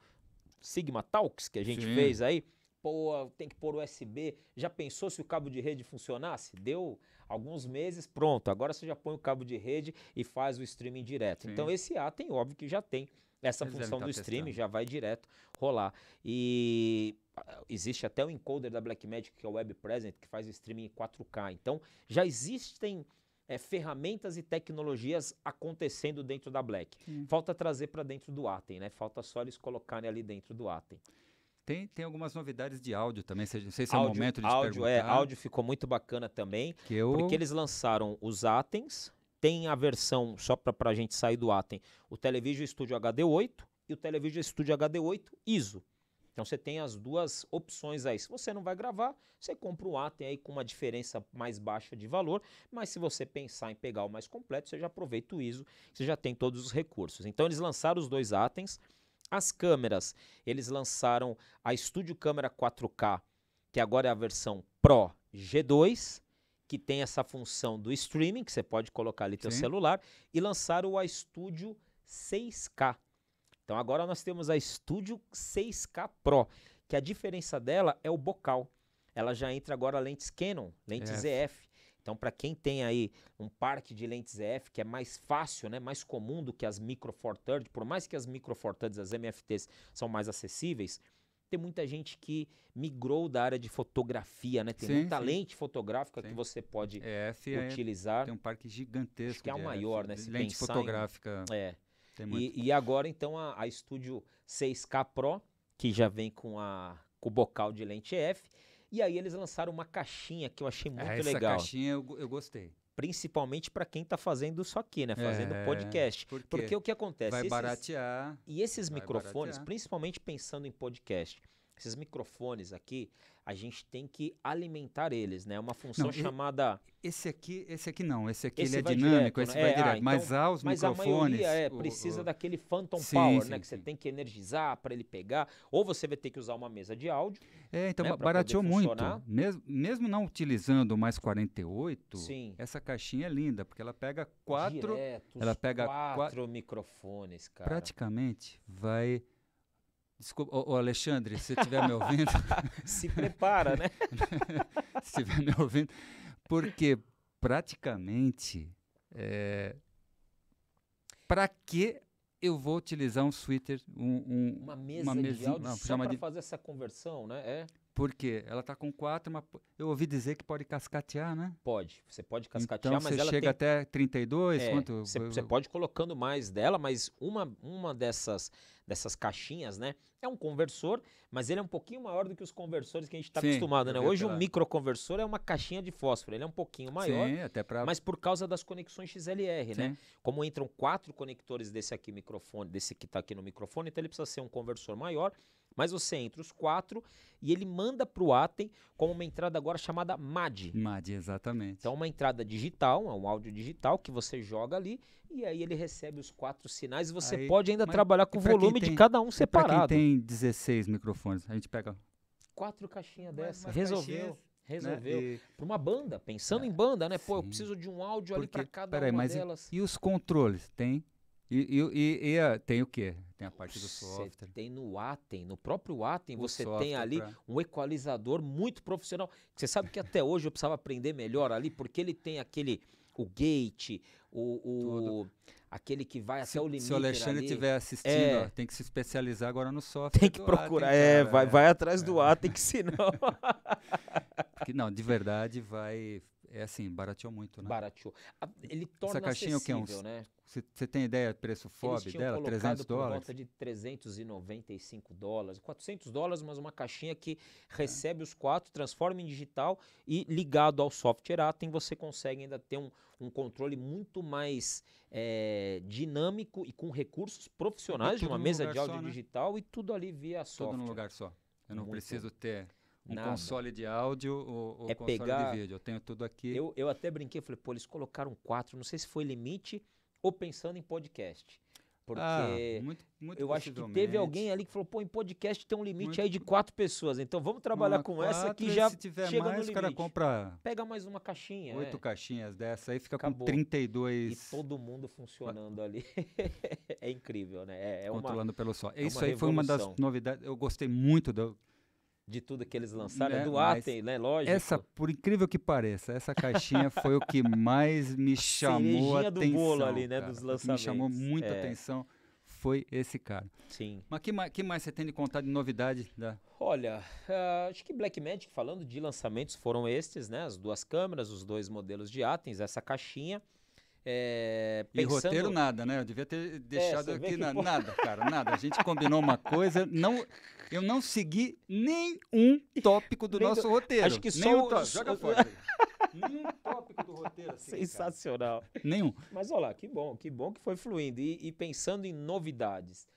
Sigma Talks que a gente Sim. fez aí. Pô, tem que pôr USB. Já pensou se o cabo de rede funcionasse? Deu alguns meses, pronto. Agora você já põe o cabo de rede e faz o streaming direto. Sim. Então esse Atem, óbvio que já tem essa Eles é, função tá do streaming já vai direto rolar. E ah, existe até o encoder da Blackmagic, que é o Web Present, que faz o streaming em 4K. Então, já existem é, ferramentas e tecnologias acontecendo dentro da Black. Hum. Falta trazer para dentro do Atem, né? Falta só eles colocarem ali dentro do Atem. Tem, tem algumas novidades de áudio também, não sei se é o momento de áudio, é, perguntar. É, áudio ficou muito bacana também, eu... porque eles lançaram os Atens, tem a versão, só para a gente sair do Atem, o Television Studio HD8 e o Television Studio HD8 ISO. Então você tem as duas opções aí. Se você não vai gravar, você compra um Atem aí com uma diferença mais baixa de valor, mas se você pensar em pegar o mais completo, você já aproveita o ISO, você já tem todos os recursos. Então eles lançaram os dois Atems. As câmeras, eles lançaram a Studio Câmera 4K, que agora é a versão Pro G2, que tem essa função do streaming, que você pode colocar ali teu Sim. celular, e lançaram o iStudio 6K. Então agora nós temos a Studio 6K Pro, que a diferença dela é o bocal. Ela já entra agora lentes Canon, lentes é. EF. Então para quem tem aí um parque de lentes EF, que é mais fácil, né, mais comum do que as Micro Four Third, por mais que as Micro Four Thirds, as MFTs, são mais acessíveis, tem muita gente que migrou da área de fotografia, né? Tem sim, muita sim. lente fotográfica sim. que você pode é, utilizar. É, tem um parque gigantesco. Acho que é o maior, né? Se lente fotográfica. Em... É. E, e, agora, então, a, a Studio 6K Pro, que já vem com, a, com o bocal de lente F. E aí eles lançaram uma caixinha que eu achei é, muito Essa legal. Essa caixinha eu, eu gostei principalmente para quem está fazendo isso aqui, né? Fazendo é, podcast. Porque, porque o que acontece? Vai esses, baratear. E esses microfones, baratear. principalmente pensando em podcast, esses microfones aqui, a gente tem que alimentar eles, né? É uma função não, chamada. Esse aqui, esse aqui não, esse aqui esse ele é dinâmico, direto, esse né? vai é, direto. Ah, então, mas há os mas microfones. A é, precisa o, daquele phantom sim, power, sim, né? Sim. Que você tem que energizar para ele pegar. Ou você vai ter que usar uma mesa de áudio. É, então né? barateou muito. Mesmo, mesmo não utilizando mais 48, sim. essa caixinha é linda, porque ela pega quatro. Direto, ela pega quatro, quatro microfones, cara. Praticamente vai Desculpa, ô, ô Alexandre, se estiver me ouvindo. [LAUGHS] se prepara, né? [LAUGHS] se estiver me ouvindo. Porque praticamente. É, eh, para que eu vou utilizar um sweater, um, um, uma mesa uma de áudio não, só para fazer essa conversão, né? É. Ela está com quatro, mas eu ouvi dizer que pode cascatear, né? Pode, você pode cascatear, então, mas você ela chega tem... até 32, é, quanto? Você, você pode colocando mais dela, mas uma, uma dessas dessas caixinhas, né? É um conversor, mas ele é um pouquinho maior do que os conversores que a gente está acostumado, né? Hoje o um microconversor é uma caixinha de fósforo, ele é um pouquinho maior, Sim, até pra... mas por causa das conexões XLR, né? Sim. né? Como entram quatro conectores desse aqui microfone, desse que está aqui no microfone, então ele precisa ser um conversor maior mas você entra os quatro e ele manda para o Atem com uma entrada agora chamada MAD. MAD, exatamente. Então, uma entrada digital, um áudio digital que você joga ali e aí ele recebe os quatro sinais e você aí, pode ainda trabalhar com o volume tem, de cada um separado. Para quem tem 16 microfones, a gente pega quatro caixinhas dessa, resolveu. Caixinhas resolveu. Né? Para uma banda, pensando é, em ah, banda, né? Pô, sim. eu preciso de um áudio Porque, ali para cada peraí, uma mas delas. E, e os controles? Tem e, e, e, e a, ah, tem o quê? Tem a parte do software. tem no Atem, no próprio Atem, o você tem ali pra... um equalizador muito profissional. Você sabe que até hoje eu precisava aprender melhor ali, porque ele tem aquele o gate, o, o aquele que vai se, até o limite. Se o Alexandre estiver assistindo, é, ó, tem que se especializar agora no software. Tem que procurar, Atem, é, é, vai, vai atrás é. do Atem, que senão. [LAUGHS] não, de verdade vai é assim, barateou muito, né? Barateou. ele torna Essa caixinha é acessível, o que é uns, né? Você tem ideia do preço FOB dela? 300 dólares? Por volta de 395 dólares, 400 dólares, mas uma caixinha que recebe os quatro, transforma em digital e ligado ao software atem você consegue ainda ter um, um controle muito mais é, dinâmico e com recursos profissionais de uma mesa de áudio só, né? digital né? e tudo ali via software software. Tudo num lugar só. Eu não muito preciso ter um Nada. console de áudio ou, ou é console pegar... de vídeo. Eu tenho tudo aqui. Eu, eu até brinquei, falei, pô, eles colocaram quatro. Não sei se foi limite ou pensando em podcast. Porque ah, muito, muito eu acho que teve alguém ali que falou, pô, em podcast tem um limite muito, aí de quatro pessoas. Então vamos trabalhar com quatro, essa que já se tiver chega mais, no limite. cara compra Pega mais uma caixinha. Oito é. caixinhas dessa, aí fica Acabou. com 32... E todo mundo funcionando ali. [LAUGHS] é incrível, né? É, é Controlando é uma, pelo sol. É isso aí foi uma das novidades. Eu gostei muito do de tudo que eles lançaram, é né? do Atem, né? Lógico. Essa, por incrível que pareça, essa caixinha foi o que mais me [LAUGHS] chamou a atenção. do bolo ali, né? Cara. Dos lançamentos. O que me chamou muita é. atenção foi esse cara. Sim. Mas que, que mais você tem de contar de novidade? Da... Olha, uh, acho que Blackmagic, falando de lançamentos, foram estes, né? As duas câmeras, os dois modelos de Atens, essa caixinha. É, pensando... E roteiro nada, né? Eu devia ter deixado é, aqui na... que... nada, cara, nada. A gente combinou uma [LAUGHS] coisa, não, eu não segui nenhum tópico do nem nosso do... roteiro. Acho que só o... Joga fora. [LAUGHS] nenhum tópico do roteiro. Assim, Sensacional. Cara. Nenhum. Mas olha lá, que bom, que bom que foi fluindo. E, e pensando em novidades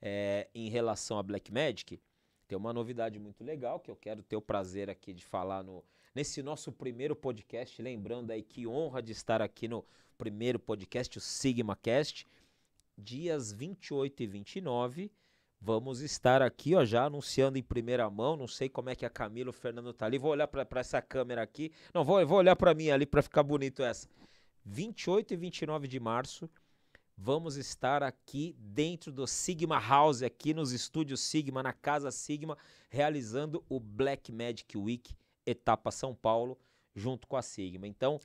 é, em relação a Black Magic, tem uma novidade muito legal que eu quero ter o prazer aqui de falar no, nesse nosso primeiro podcast. Lembrando aí que honra de estar aqui no primeiro podcast, o SigmaCast. Dias 28 e 29, vamos estar aqui, ó, já anunciando em primeira mão. Não sei como é que a Camila, o Fernando tá ali. Vou olhar para essa câmera aqui. Não, vou, vou olhar para mim ali para ficar bonito essa. 28 e 29 de março vamos estar aqui dentro do Sigma House, aqui nos estúdios Sigma, na Casa Sigma, realizando o Black Magic Week etapa São Paulo, junto com a Sigma. Então,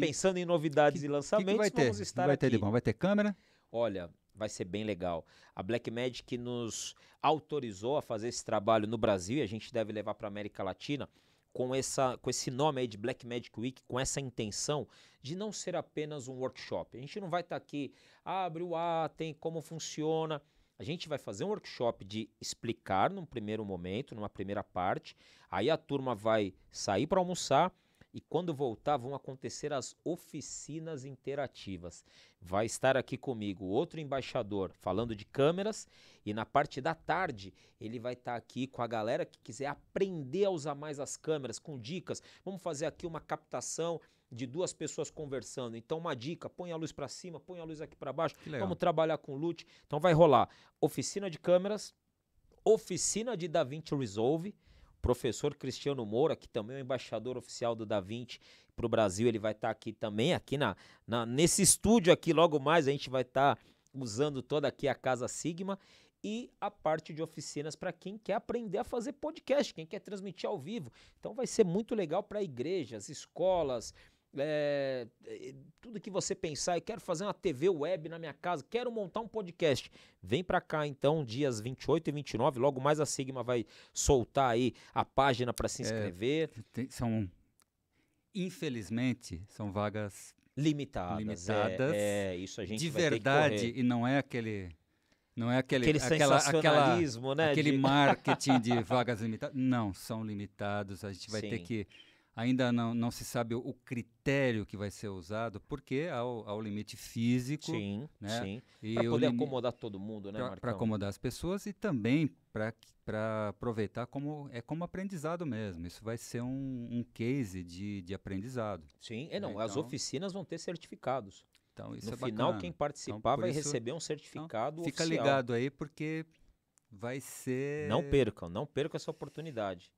pensando em novidades que, e lançamentos, que que vai ter? vamos estar vai aqui. Ter, Vai ter câmera? Olha, vai ser bem legal. A Blackmagic nos autorizou a fazer esse trabalho no Brasil e a gente deve levar para a América Latina com, essa, com esse nome aí de Blackmagic Week, com essa intenção de não ser apenas um workshop. A gente não vai estar tá aqui, ah, abre o ar, tem como funciona. A gente vai fazer um workshop de explicar num primeiro momento, numa primeira parte. Aí a turma vai sair para almoçar e quando voltar vão acontecer as oficinas interativas. Vai estar aqui comigo outro embaixador falando de câmeras e na parte da tarde ele vai estar tá aqui com a galera que quiser aprender a usar mais as câmeras com dicas. Vamos fazer aqui uma captação de duas pessoas conversando. Então, uma dica: põe a luz para cima, põe a luz aqui para baixo. Vamos trabalhar com LUT. Então, vai rolar oficina de câmeras, oficina de DaVinci Resolve. Professor Cristiano Moura, que também é o embaixador oficial do DaVinci para o Brasil, ele vai estar tá aqui também, aqui na, na, nesse estúdio aqui, logo mais a gente vai estar tá usando toda aqui a Casa Sigma e a parte de oficinas para quem quer aprender a fazer podcast, quem quer transmitir ao vivo. Então vai ser muito legal para igrejas, escolas, é, tudo que você pensar, eu quero fazer uma TV web na minha casa, quero montar um podcast. Vem para cá então, dias 28 e 29, logo mais a Sigma vai soltar aí a página para se é, inscrever. É, tem, são infelizmente são vagas limitadas. Limitadas. É, é isso a gente De verdade e não é aquele não é aquele, aquele aquela, sensacionalismo, aquela, né? Aquele de... marketing de vagas limitadas. Não, são limitados. A gente vai Sim. ter que Ainda não, não se sabe o, critério que vai ser usado, porque há o, há o limite físico. Sim, né? sim. Para poder acomodar todo mundo, né, Para acomodar as pessoas e também para aproveitar como é como aprendizado mesmo. Isso vai ser um, um case de, de aprendizado. Sim, é não. Né? Então, as oficinas vão ter certificados. Então, isso no é final, quem então, participar então, vai isso, receber um então, certificado então, fica oficial. Fica ligado aí, porque vai ser. Não percam, não percam essa oportunidade.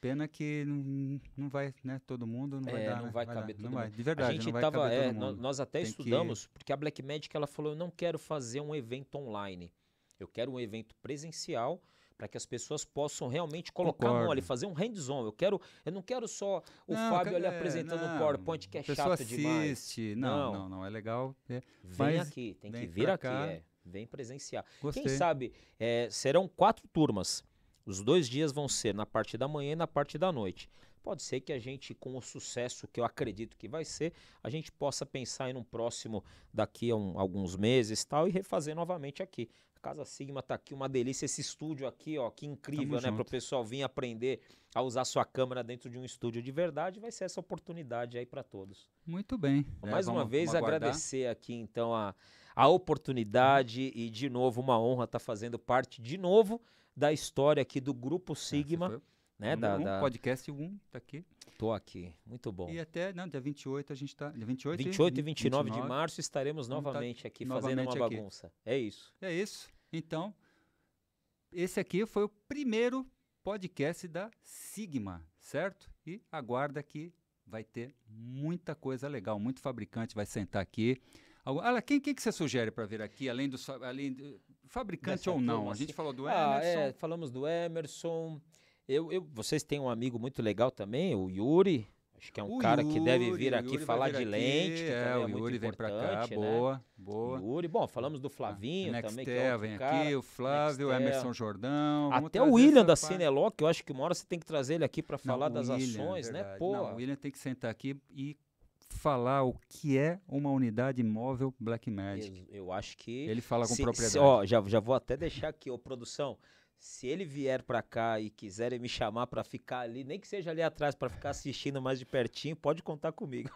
Pena que não, não vai, né? Todo mundo não vai é, dar. Não né, vai, caber todo não mundo. Vai. De verdade, a gente não tava, é, Nós até Tem estudamos, que... porque a Black Magic ela falou: eu não quero fazer um evento online. Eu quero um evento presencial para que as pessoas possam realmente colocar Concordo. a mão ali, fazer um hands-on. Eu quero, eu não quero só o não, Fábio ali é, apresentando o PowerPoint que é chato assiste. demais. Não, não, não, não é legal. É, vem mas, aqui, tem que vir aqui, é, vem presenciar. Gostei. Quem sabe é, serão quatro turmas. Os dois dias vão ser na parte da manhã e na parte da noite. Pode ser que a gente, com o sucesso que eu acredito que vai ser, a gente possa pensar em um próximo daqui a um, alguns meses tal e refazer novamente aqui. A Casa Sigma tá aqui, uma delícia esse estúdio aqui, ó, que incrível, Tamo né, para o pessoal vir aprender a usar sua câmera dentro de um estúdio de verdade. Vai ser essa oportunidade aí para todos. Muito bem. Mais é, uma vez agradecer aqui então a a oportunidade e, de novo, uma honra estar tá fazendo parte, de novo, da história aqui do Grupo Sigma. Né, da, um, da... podcast 1 tá aqui. Tô aqui, muito bom. E até, não, dia 28 a gente tá, 28, 28 e 29, 29 de março estaremos tá novamente tá aqui novamente fazendo uma aqui. bagunça. É isso. É isso. Então, esse aqui foi o primeiro podcast da Sigma, certo? E aguarda que vai ter muita coisa legal, muito fabricante vai sentar aqui Algum, ah, quem, quem que você sugere para vir aqui, além do além fabricante ou não? Turma, a gente assim. falou do Emerson. Ah, é, falamos do Emerson. Eu, eu, vocês têm um amigo muito legal também, o Yuri. Acho que é um o cara Yuri, que deve vir aqui falar de aqui, lente. É, é, o é Yuri vem para cá, né? boa, boa. Yuri, bom, falamos do ah, Flavinho ah, também. que é vem cara. aqui, o Flávio, o Emerson Jordão. Até o William da Cineloc, que eu acho que uma hora você tem que trazer ele aqui para falar Não, das William, é ações, é né? Pô. Não, o William tem que sentar aqui e falar o que é uma unidade móvel Blackmagic. Eu, eu acho que ele fala com se, propriedade. Se, ó, já, já vou até deixar aqui, ô produção. Se ele vier para cá e quiserem me chamar para ficar ali, nem que seja ali atrás para ficar assistindo mais de pertinho, pode contar comigo.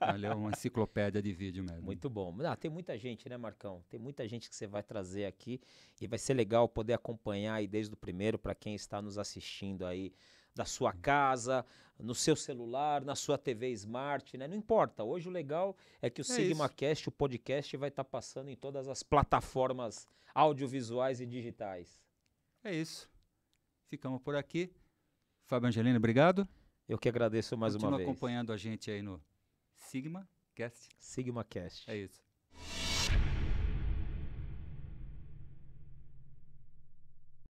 Olha, [LAUGHS] é uma enciclopédia de vídeo mesmo. Muito bom. Ah, tem muita gente, né, Marcão? Tem muita gente que você vai trazer aqui e vai ser legal poder acompanhar aí desde o primeiro para quem está nos assistindo aí da sua casa, no seu celular, na sua TV Smart, né? Não importa. Hoje o legal é que o é SigmaCast, o podcast, vai estar tá passando em todas as plataformas audiovisuais e digitais. É isso. Ficamos por aqui. Fábio Angelino, obrigado. Eu que agradeço mais Continua uma vez. acompanhando a gente aí no Sigma Cast. Sigma Cast. É isso.